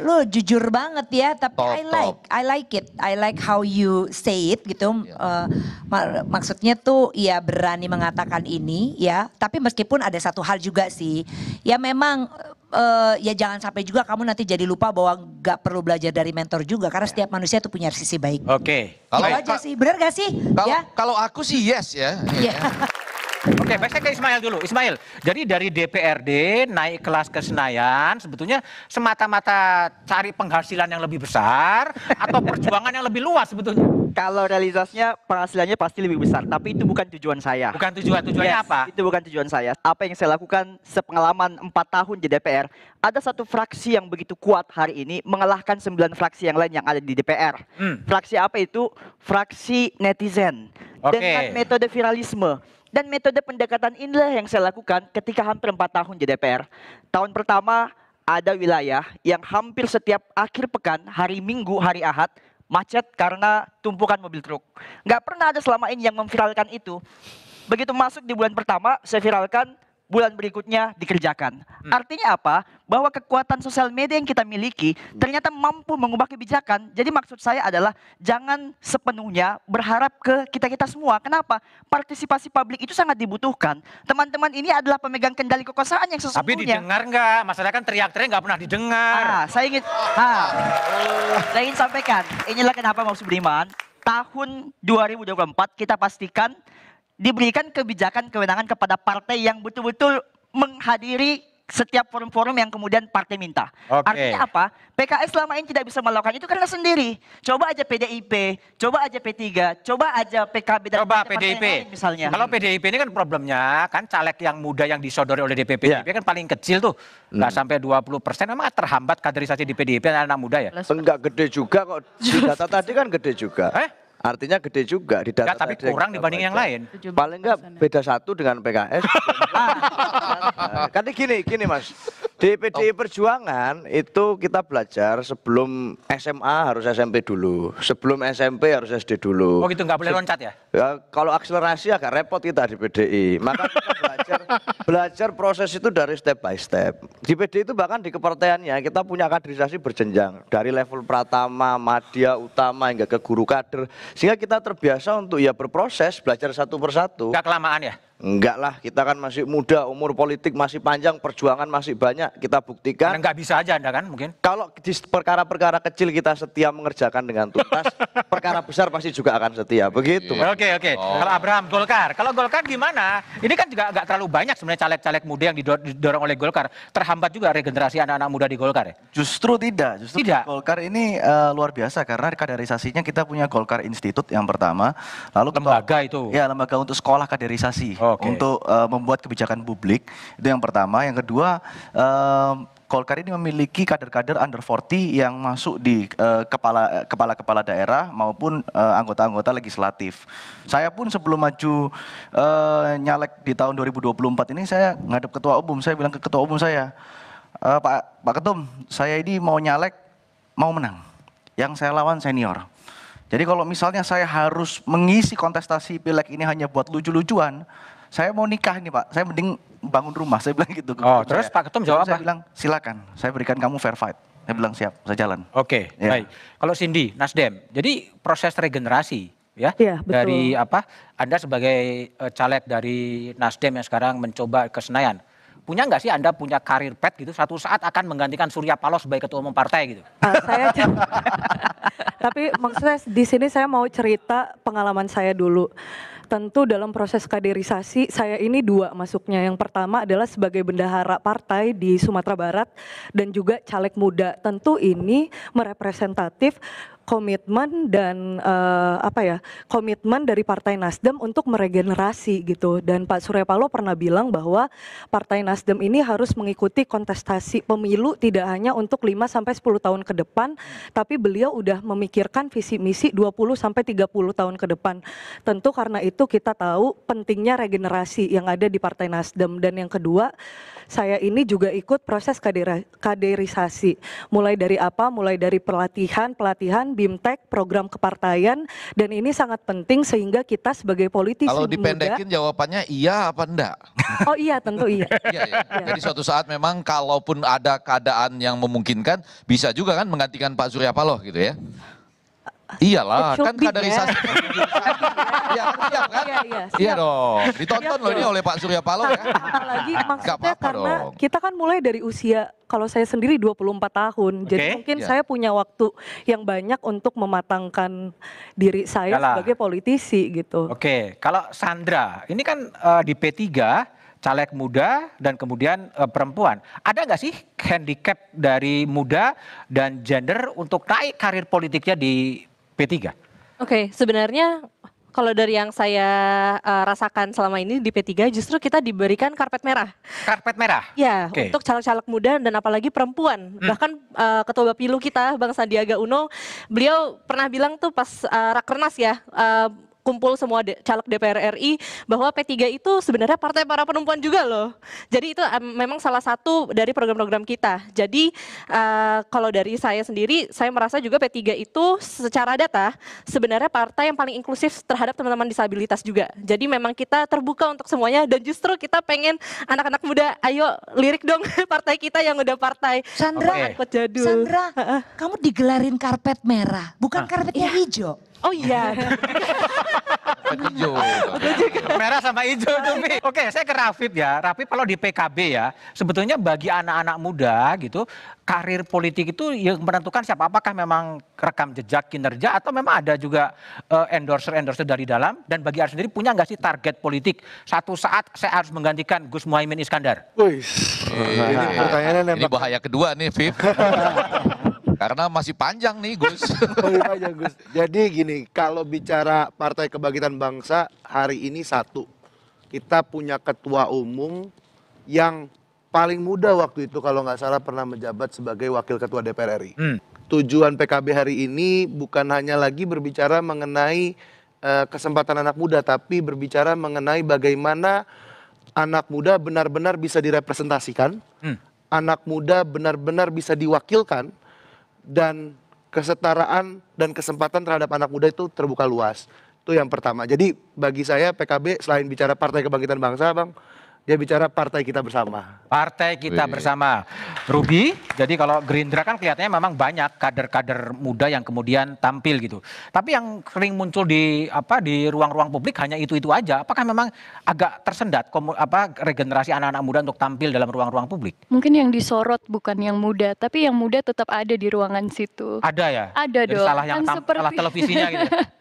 lu jujur banget ya. Tapi top, I like, top. I like it. I like how you say it gitu. Yeah. Iya. Uh, mak maksudnya tuh ya berani mengatakan ini ya. Tapi meskipun ada satu hal juga sih, ya memang uh, ya jangan sampai juga kamu nanti jadi lupa bahwa nggak perlu belajar dari mentor juga karena ya. setiap manusia itu punya sisi baik. Oke. Okay. Kalau aja sih, benar gak sih? Kalau ya? kalau aku sih yes ya. Yeah. Oke, okay, baik saya ke Ismail dulu. Ismail, jadi dari DPRD naik kelas ke Senayan sebetulnya semata-mata cari penghasilan yang lebih besar atau perjuangan yang lebih luas sebetulnya? Kalau realisasinya penghasilannya pasti lebih besar, tapi itu bukan tujuan saya. Bukan tujuan, tujuannya yes, apa? Itu bukan tujuan saya. Apa yang saya lakukan sepengalaman 4 tahun di DPR, ada satu fraksi yang begitu kuat hari ini mengalahkan 9 fraksi yang lain yang ada di DPR. Hmm. Fraksi apa itu? Fraksi netizen. Okay. Dengan metode viralisme. Dan metode pendekatan inilah yang saya lakukan ketika hampir 4 tahun di DPR. Tahun pertama ada wilayah yang hampir setiap akhir pekan, hari Minggu, hari Ahad, macet karena tumpukan mobil truk. Nggak pernah ada selama ini yang memviralkan itu. Begitu masuk di bulan pertama, saya viralkan bulan berikutnya dikerjakan. Hmm. Artinya apa? Bahwa kekuatan sosial media yang kita miliki ternyata mampu mengubah kebijakan. Jadi maksud saya adalah jangan sepenuhnya berharap ke kita-kita semua. Kenapa? Partisipasi publik itu sangat dibutuhkan. Teman-teman ini adalah pemegang kendali kekuasaan yang sesungguhnya. Tapi didengar nggak? Masalah kan teriak-teriak nggak pernah didengar. Ah, saya ingin, ah, saya ingin sampaikan. Inilah kenapa maksud beriman. Tahun 2024 kita pastikan diberikan kebijakan kewenangan kepada partai yang betul-betul menghadiri setiap forum-forum yang kemudian partai minta. Okay. Artinya apa? PKS selama ini tidak bisa melakukan itu karena sendiri. Coba aja PDIP, coba aja P3, coba aja PKB dan coba PDIP. Partai lain misalnya. Kalau PDIP ini kan problemnya kan caleg yang muda yang disodori oleh DPP yeah. kan paling kecil tuh. Enggak hmm. sampai 20 persen. Memang terhambat kaderisasi di PDIP anak, anak muda ya? Enggak gede juga kok. Data tadi kan gede juga. Eh? Artinya gede juga di data. Ya, tapi kurang dibanding yang lain. Paling enggak ya. beda satu dengan PKS. kan gini, gini Mas di PDI Perjuangan itu kita belajar sebelum SMA harus SMP dulu, sebelum SMP harus SD dulu. Oh gitu nggak boleh loncat ya? ya kalau akselerasi agak repot kita di PDI. Maka kita belajar belajar proses itu dari step by step. Di PDI itu bahkan di kepartaiannya kita punya kaderisasi berjenjang dari level pratama, madya, utama hingga ke guru kader sehingga kita terbiasa untuk ya berproses belajar satu persatu. Gak kelamaan ya? Enggak lah, kita kan masih muda, umur politik masih panjang, perjuangan masih banyak, kita buktikan. enggak bisa aja Anda kan mungkin? Kalau di perkara-perkara kecil kita setia mengerjakan dengan tuntas, perkara besar pasti juga akan setia, begitu. Oke, oke. Okay, okay. oh. Kalau Abraham, Golkar. Kalau Golkar gimana? Ini kan juga enggak terlalu banyak sebenarnya caleg-caleg muda yang didorong oleh Golkar. Terhambat juga regenerasi anak-anak muda di Golkar ya? Justru tidak. Justru tidak. Golkar ini uh, luar biasa karena kaderisasinya kita punya Golkar Institute yang pertama. Lalu lembaga untuk, itu? Ya, lembaga untuk sekolah kaderisasi. Oh okay. untuk uh, membuat kebijakan publik. Itu yang pertama. Yang kedua, uh, Golkar ini memiliki kader-kader under 40 yang masuk di eh, kepala kepala kepala kepala daerah maupun anggota-anggota uh, legislatif. Saya pun sebelum maju uh, nyalek di tahun 2024 ini saya ngadep ketua umum, saya bilang ke ketua umum saya, e, Pak Pak Ketum, saya ini mau nyalek mau menang. Yang saya lawan senior. Jadi kalau misalnya saya harus mengisi kontestasi pileg ini hanya buat lucu-lucuan, saya mau nikah nih Pak, saya mending bangun rumah, saya bilang gitu. Oh, terus ya. Pak Ketum jawab apa? Saya bilang, silakan, saya berikan kamu fair fight. Saya bilang siap, saya jalan. Oke, okay, ya. baik. Kalau Cindy, Nasdem, jadi proses regenerasi ya, ya betul. dari apa? Anda sebagai e, caleg dari Nasdem yang sekarang mencoba ke Senayan, punya nggak sih Anda punya karir pet gitu satu saat akan menggantikan Surya Paloh sebagai ketua umum partai gitu? Uh, saya tapi maksudnya di sini saya mau cerita pengalaman saya dulu tentu dalam proses kaderisasi saya ini dua masuknya. Yang pertama adalah sebagai bendahara partai di Sumatera Barat dan juga caleg muda. Tentu ini merepresentatif komitmen dan uh, apa ya komitmen dari Partai Nasdem untuk meregenerasi gitu dan Pak Surya Paloh pernah bilang bahwa Partai Nasdem ini harus mengikuti kontestasi pemilu tidak hanya untuk 5 sampai 10 tahun ke depan tapi beliau udah memikirkan visi misi 20 sampai 30 tahun ke depan. Tentu karena itu kita tahu pentingnya regenerasi yang ada di Partai Nasdem dan yang kedua saya ini juga ikut proses kaderisasi mulai dari apa mulai dari pelatihan pelatihan bimtek, program kepartaian dan ini sangat penting sehingga kita sebagai politisi Kalau dipendekin muda, jawabannya iya apa enggak? Oh iya tentu iya. iya, iya. iya. Jadi suatu saat memang kalaupun ada keadaan yang memungkinkan bisa juga kan menggantikan Pak Surya Paloh gitu ya. Iyalah, kan kaderisasi. Iya, kan? Iya, iya, iya dong. Ditonton loh ini oleh Pak Surya Paloh ya. Apalagi maksudnya karena kita kan mulai dari usia kalau saya sendiri 24 tahun. Okay. Jadi mungkin yeah. saya punya waktu yang banyak untuk mematangkan diri saya Yalah. sebagai politisi gitu. Oke, okay. kalau Sandra, ini kan uh, di P3 caleg muda dan kemudian uh, perempuan. Ada nggak sih handicap dari muda dan gender untuk naik karir politiknya di P3. Oke, okay, sebenarnya kalau dari yang saya uh, rasakan selama ini di P3 justru kita diberikan karpet merah. Karpet merah? Ya, okay. untuk caleg-caleg muda dan apalagi perempuan. Hmm. Bahkan uh, Ketua Bapilu kita, Bang Sandiaga Uno, beliau pernah bilang tuh pas uh, Rakernas ya, uh, kumpul semua de, caleg DPR RI bahwa P3 itu sebenarnya partai para perempuan juga loh. Jadi itu um, memang salah satu dari program-program kita. Jadi uh, kalau dari saya sendiri, saya merasa juga P3 itu secara data sebenarnya partai yang paling inklusif terhadap teman-teman disabilitas juga. Jadi memang kita terbuka untuk semuanya dan justru kita pengen anak-anak muda, ayo lirik dong partai kita yang udah partai. Sandra, okay. Sandra, kamu digelarin karpet merah, bukan ah. karpet iya. hijau. Oh iya. Kan hijau. Iya Merah sama hijau tuh. Oke, saya ke Rafif ya. Rafif kalau di PKB ya, sebetulnya bagi anak-anak muda gitu, karir politik itu yang menentukan siapa apakah memang rekam jejak kinerja atau memang ada juga eh, endorser-endorser dari dalam dan bagi Arif sendiri punya nggak sih target politik satu saat saya harus menggantikan Gus Muhaimin Iskandar. Wih. ini pertanyaannya ini bahaya kedua nih, Viv. Karena masih panjang nih Gus. masih oh, panjang iya, iya, Gus. Jadi gini, kalau bicara Partai Kebangkitan Bangsa hari ini satu. Kita punya ketua umum yang paling muda waktu itu kalau nggak salah pernah menjabat sebagai wakil ketua DPR RI. Hmm. Tujuan PKB hari ini bukan hanya lagi berbicara mengenai uh, kesempatan anak muda, tapi berbicara mengenai bagaimana anak muda benar-benar bisa direpresentasikan, hmm. anak muda benar-benar bisa diwakilkan, dan kesetaraan dan kesempatan terhadap anak muda itu terbuka luas. Itu yang pertama. Jadi bagi saya PKB selain bicara Partai Kebangkitan Bangsa, Bang, dia bicara partai kita bersama. Partai kita Wih. bersama. Ruby, jadi kalau Gerindra kan kelihatannya memang banyak kader-kader muda yang kemudian tampil gitu. Tapi yang sering muncul di apa di ruang-ruang publik hanya itu-itu aja. Apakah memang agak tersendat komu, apa regenerasi anak-anak muda untuk tampil dalam ruang-ruang publik? Mungkin yang disorot bukan yang muda, tapi yang muda tetap ada di ruangan situ. Ada ya? Ada dong. Salah yang kan tam, seperti... salah televisinya gitu. Ya?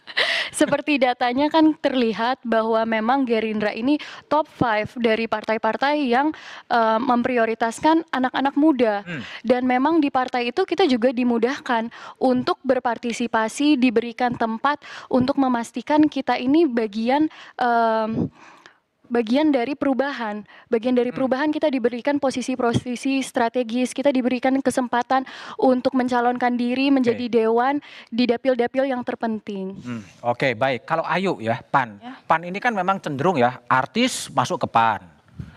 seperti datanya kan terlihat bahwa memang Gerindra ini top 5 dari partai-partai yang uh, memprioritaskan anak-anak muda. Hmm. Dan memang di partai itu kita juga dimudahkan untuk berpartisipasi, diberikan tempat untuk memastikan kita ini bagian um, bagian dari perubahan. Bagian dari hmm. perubahan kita diberikan posisi-posisi strategis, kita diberikan kesempatan untuk mencalonkan diri menjadi okay. dewan di dapil-dapil yang terpenting. Hmm. Oke, okay, baik. Kalau Ayu ya, PAN. Ya. PAN ini kan memang cenderung ya artis masuk ke PAN.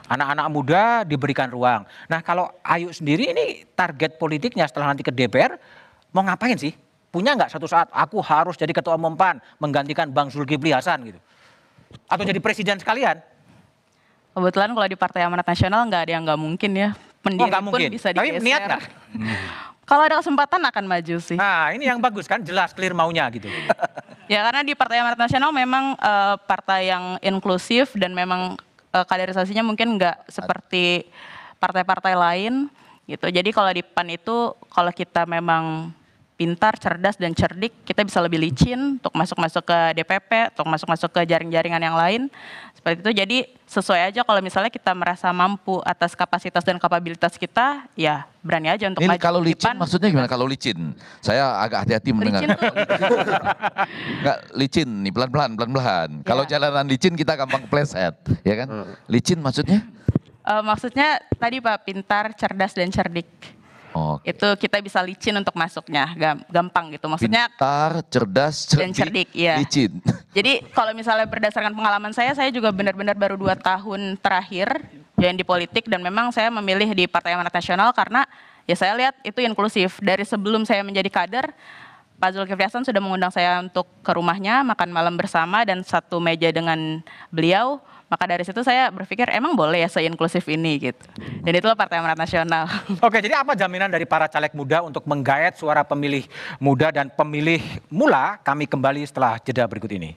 Anak-anak muda diberikan ruang. Nah, kalau Ayu sendiri ini target politiknya setelah nanti ke DPR mau ngapain sih? Punya nggak satu saat aku harus jadi ketua umum PAN menggantikan Bang Zulkifli Hasan gitu? Atau jadi presiden sekalian? Kebetulan kalau di Partai Amanat Nasional nggak ada yang nggak mungkin ya. Pendiri oh, mungkin. pun bisa digeser. Tapi niat gak? kalau ada kesempatan akan maju sih. Nah ini yang bagus kan jelas clear maunya gitu. ya karena di Partai Amanat Nasional memang uh, partai yang inklusif dan memang uh, kaderisasinya mungkin nggak seperti partai-partai lain gitu. Jadi kalau di PAN itu kalau kita memang pintar, cerdas, dan cerdik, kita bisa lebih licin untuk masuk-masuk ke DPP, untuk masuk-masuk ke jaring-jaringan yang lain. Seperti itu, jadi sesuai aja kalau misalnya kita merasa mampu atas kapasitas dan kapabilitas kita, ya berani aja untuk Ini kalau licin maksudnya gimana kalau licin? Saya agak hati-hati mendengar. Licin Enggak, licin nih pelan-pelan, pelan-pelan. Ya. Kalau jalanan licin kita gampang kepleset, ya kan? Hmm. Licin maksudnya? Uh, maksudnya tadi Pak, pintar, cerdas, dan cerdik. Okay. Itu kita bisa licin untuk masuknya, gampang gitu. Maksudnya pintar, cerdas, cerdik, dan cerdik, ya. licin. Jadi kalau misalnya berdasarkan pengalaman saya, saya juga benar-benar baru dua tahun terakhir join di politik dan memang saya memilih di Partai Amanat Nasional karena ya saya lihat itu inklusif. Dari sebelum saya menjadi kader, Pak Zulkifli Hasan sudah mengundang saya untuk ke rumahnya makan malam bersama dan satu meja dengan beliau maka dari situ saya berpikir emang boleh ya inklusif ini gitu. Dan itulah Partai Amanat Nasional. Oke, jadi apa jaminan dari para caleg muda untuk menggayat suara pemilih muda dan pemilih mula? Kami kembali setelah jeda berikut ini.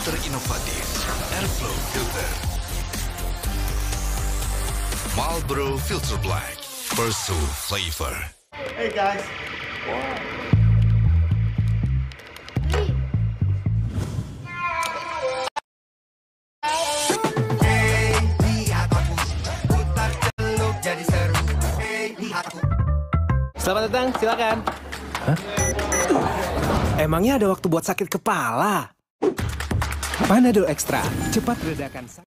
filter inovatif Airflow Filter. Marlboro Filter Black. Pursue Flavor. Hey guys. Selamat datang, silakan. Hah? Emangnya ada waktu buat sakit kepala? Panadol Extra, cepat redakan sakit.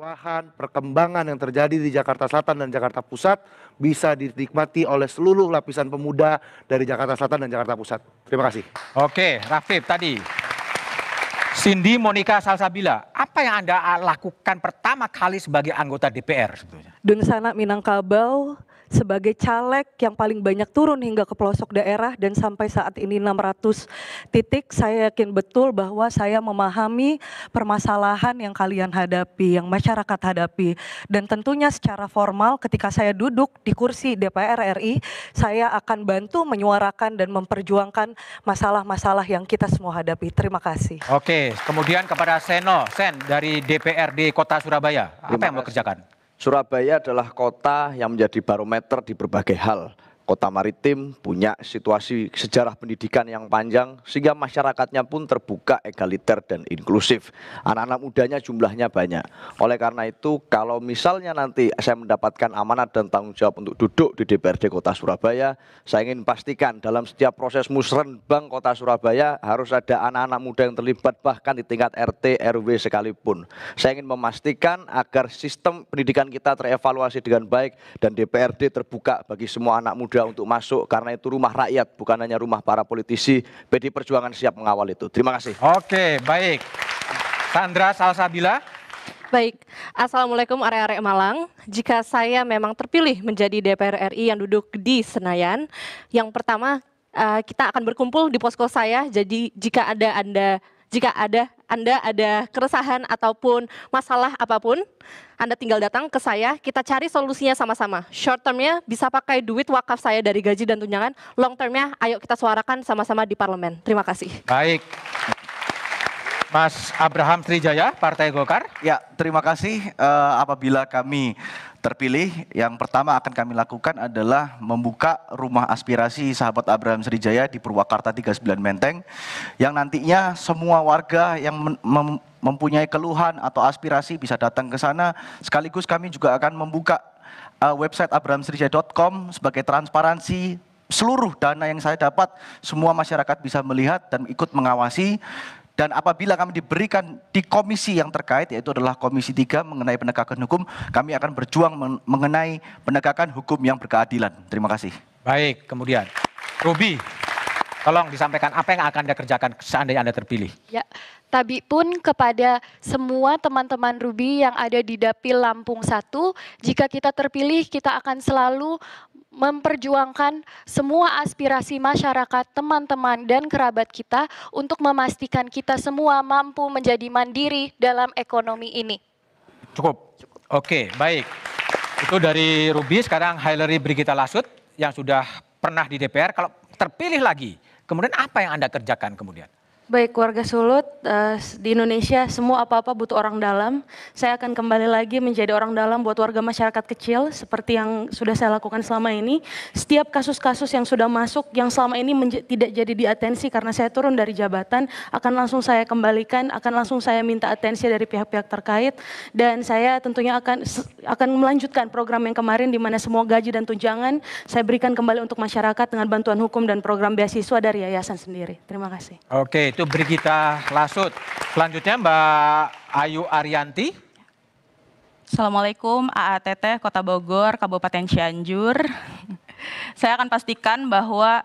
Wahan, perkembangan yang terjadi di Jakarta Selatan dan Jakarta Pusat bisa dinikmati oleh seluruh lapisan pemuda dari Jakarta Selatan dan Jakarta Pusat. Terima kasih. Oke, Rafif tadi. Cindy Monica Salsabila, apa yang Anda lakukan pertama kali sebagai anggota DPR? Sebetulnya? Dunsana Minangkabau, sebagai caleg yang paling banyak turun hingga ke pelosok daerah dan sampai saat ini 600 titik, saya yakin betul bahwa saya memahami permasalahan yang kalian hadapi, yang masyarakat hadapi. Dan tentunya secara formal ketika saya duduk di kursi DPR RI, saya akan bantu menyuarakan dan memperjuangkan masalah-masalah yang kita semua hadapi. Terima kasih. Oke, kemudian kepada Seno, Sen dari DPRD Kota Surabaya, apa yang mau kerjakan? Surabaya adalah kota yang menjadi barometer di berbagai hal kota maritim punya situasi sejarah pendidikan yang panjang sehingga masyarakatnya pun terbuka, egaliter dan inklusif. Anak-anak mudanya jumlahnya banyak. Oleh karena itu kalau misalnya nanti saya mendapatkan amanat dan tanggung jawab untuk duduk di DPRD Kota Surabaya, saya ingin pastikan dalam setiap proses musrenbang Kota Surabaya harus ada anak-anak muda yang terlibat bahkan di tingkat RT, RW sekalipun. Saya ingin memastikan agar sistem pendidikan kita terevaluasi dengan baik dan DPRD terbuka bagi semua anak muda mudah untuk masuk karena itu rumah rakyat bukan hanya rumah para politisi. PD Perjuangan siap mengawal itu. Terima kasih. Oke, baik. Sandra Salsabila. Baik, Assalamualaikum area are Malang. Jika saya memang terpilih menjadi DPR RI yang duduk di Senayan, yang pertama eh, kita akan berkumpul di posko saya. Jadi jika ada Anda jika ada Anda ada keresahan ataupun masalah apapun, Anda tinggal datang ke saya, kita cari solusinya sama-sama. Short termnya bisa pakai duit wakaf saya dari gaji dan tunjangan, long termnya ayo kita suarakan sama-sama di parlemen. Terima kasih. Baik. Mas Abraham Trijaya, Partai Golkar. Ya, terima kasih uh, apabila kami terpilih, yang pertama akan kami lakukan adalah membuka rumah aspirasi sahabat Abraham Sriwijaya di Purwakarta 39 Menteng yang nantinya semua warga yang mempunyai keluhan atau aspirasi bisa datang ke sana sekaligus kami juga akan membuka eh, website abrahamserijaya.com sebagai transparansi seluruh dana yang saya dapat semua masyarakat bisa melihat dan ikut mengawasi dan apabila kami diberikan di komisi yang terkait, yaitu adalah Komisi 3 mengenai penegakan hukum, kami akan berjuang mengenai penegakan hukum yang berkeadilan. Terima kasih. Baik, kemudian Robi. Tolong disampaikan apa yang akan Anda kerjakan seandainya Anda terpilih. Ya, tapi pun kepada semua teman-teman Ruby yang ada di Dapil Lampung 1, jika kita terpilih kita akan selalu memperjuangkan semua aspirasi masyarakat, teman-teman dan kerabat kita untuk memastikan kita semua mampu menjadi mandiri dalam ekonomi ini. Cukup. Cukup. Oke, baik. Itu dari Ruby, sekarang Hillary Brigita Lasut yang sudah pernah di DPR kalau terpilih lagi kemudian apa yang anda kerjakan kemudian Baik, warga Sulut uh, di Indonesia semua apa-apa butuh orang dalam. Saya akan kembali lagi menjadi orang dalam buat warga masyarakat kecil seperti yang sudah saya lakukan selama ini. Setiap kasus-kasus yang sudah masuk yang selama ini tidak jadi diatensi karena saya turun dari jabatan akan langsung saya kembalikan, akan langsung saya minta atensi dari pihak-pihak terkait dan saya tentunya akan akan melanjutkan program yang kemarin di mana semua gaji dan tunjangan saya berikan kembali untuk masyarakat dengan bantuan hukum dan program beasiswa dari yayasan sendiri. Terima kasih. Oke. Okay yaitu Brigita Lasut. Selanjutnya Mbak Ayu Arianti. Assalamualaikum AATT Kota Bogor, Kabupaten Cianjur. saya akan pastikan bahwa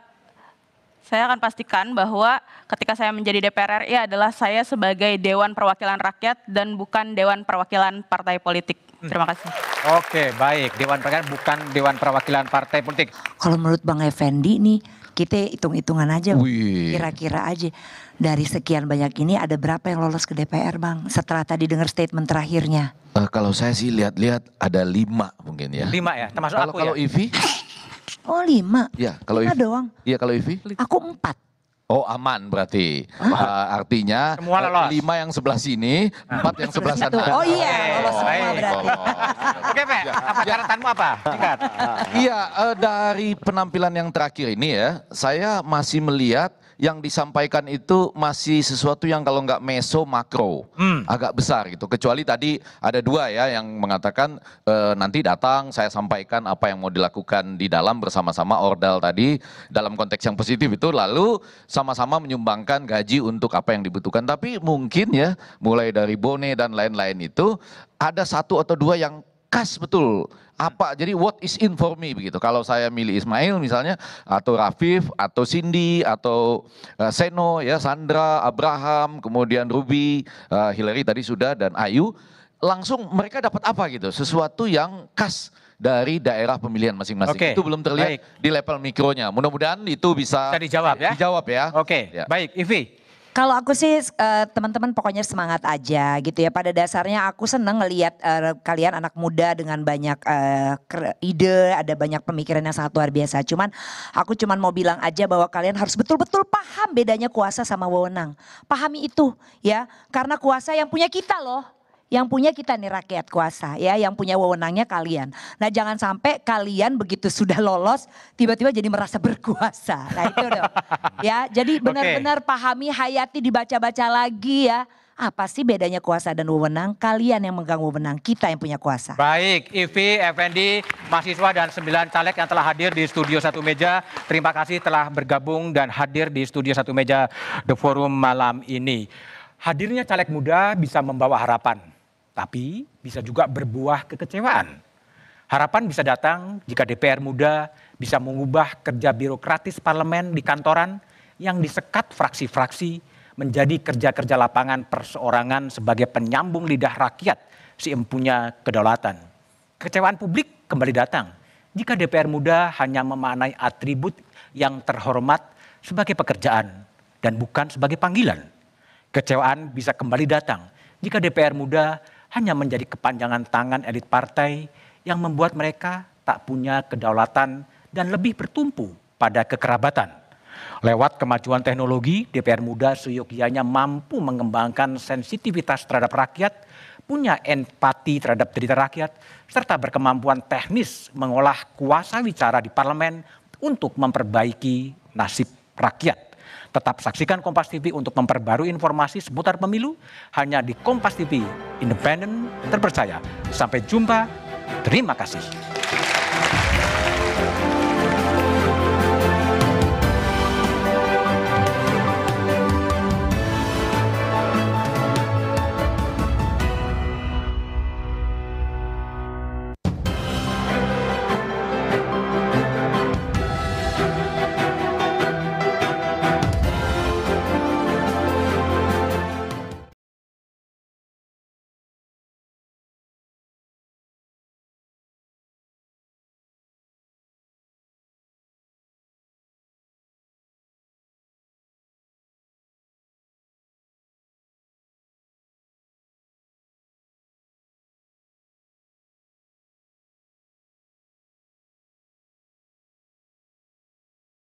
saya akan pastikan bahwa ketika saya menjadi DPR RI adalah saya sebagai Dewan Perwakilan Rakyat dan bukan Dewan Perwakilan Partai Politik. Hmm. Terima kasih. Oke, baik. Dewan Perwakilan bukan Dewan Perwakilan Partai Politik. Kalau menurut Bang Effendi nih, kita hitung-hitungan aja, kira-kira aja dari sekian banyak ini ada berapa yang lolos ke DPR bang? Setelah tadi dengar statement terakhirnya. Uh, kalau saya sih lihat-lihat ada lima mungkin ya. Lima ya, termasuk kalau, aku kalau ya. Ivi? Oh lima? Ya kalau Ivi. doang. Iya kalau Ivi? Aku empat. Oh aman berarti uh, artinya semua eh, lolos. lima yang sebelah sini, ah. empat yang sebelah sana. Oh iya, lolos semua berarti. Oke Pak, ya, apa ya. catatanmu apa? Iya uh, dari penampilan yang terakhir ini ya, saya masih melihat yang disampaikan itu masih sesuatu yang kalau nggak meso makro hmm. agak besar gitu kecuali tadi ada dua ya yang mengatakan e, nanti datang saya sampaikan apa yang mau dilakukan di dalam bersama-sama ordal tadi dalam konteks yang positif itu lalu sama-sama menyumbangkan gaji untuk apa yang dibutuhkan tapi mungkin ya mulai dari bone dan lain-lain itu ada satu atau dua yang khas betul apa jadi what is in for me begitu kalau saya milih Ismail misalnya atau Rafif atau Cindy atau uh, Seno ya Sandra Abraham kemudian Ruby uh, Hillary tadi sudah dan Ayu langsung mereka dapat apa gitu sesuatu yang khas dari daerah pemilihan masing-masing okay. itu belum terlihat baik. di level mikronya mudah-mudahan itu bisa, bisa dijawab ya dijawab ya oke okay. ya. baik Ivi kalau aku sih uh, teman-teman pokoknya semangat aja gitu ya. Pada dasarnya aku seneng ngelihat uh, eh, kalian anak muda dengan banyak uh, ide, ada banyak pemikiran yang sangat luar biasa. Cuman aku cuman mau bilang aja bahwa kalian harus betul-betul paham bedanya kuasa sama wewenang. Pahami itu ya, karena kuasa yang punya kita loh yang punya kita nih rakyat kuasa ya, yang punya wewenangnya kalian. Nah jangan sampai kalian begitu sudah lolos tiba-tiba jadi merasa berkuasa. Nah itu dong. ya, jadi benar-benar okay. pahami hayati dibaca-baca lagi ya. Apa sih bedanya kuasa dan wewenang? Kalian yang megang wewenang, kita yang punya kuasa. Baik, Ivi, Effendi, mahasiswa dan sembilan caleg yang telah hadir di Studio Satu Meja. Terima kasih telah bergabung dan hadir di Studio Satu Meja The Forum malam ini. Hadirnya caleg muda bisa membawa harapan tapi bisa juga berbuah kekecewaan. Harapan bisa datang jika DPR muda bisa mengubah kerja birokratis parlemen di kantoran yang disekat fraksi-fraksi menjadi kerja-kerja lapangan perseorangan sebagai penyambung lidah rakyat si empunya kedaulatan. Kecewaan publik kembali datang jika DPR muda hanya memanai atribut yang terhormat sebagai pekerjaan dan bukan sebagai panggilan. Kecewaan bisa kembali datang jika DPR muda hanya menjadi kepanjangan tangan elit partai yang membuat mereka tak punya kedaulatan dan lebih bertumpu pada kekerabatan. Lewat kemajuan teknologi, DPR muda seyogianya mampu mengembangkan sensitivitas terhadap rakyat, punya empati terhadap derita rakyat, serta berkemampuan teknis mengolah kuasa bicara di parlemen untuk memperbaiki nasib rakyat. Tetap saksikan Kompas TV untuk memperbarui informasi seputar pemilu hanya di Kompas TV, independen, terpercaya. Sampai jumpa, terima kasih.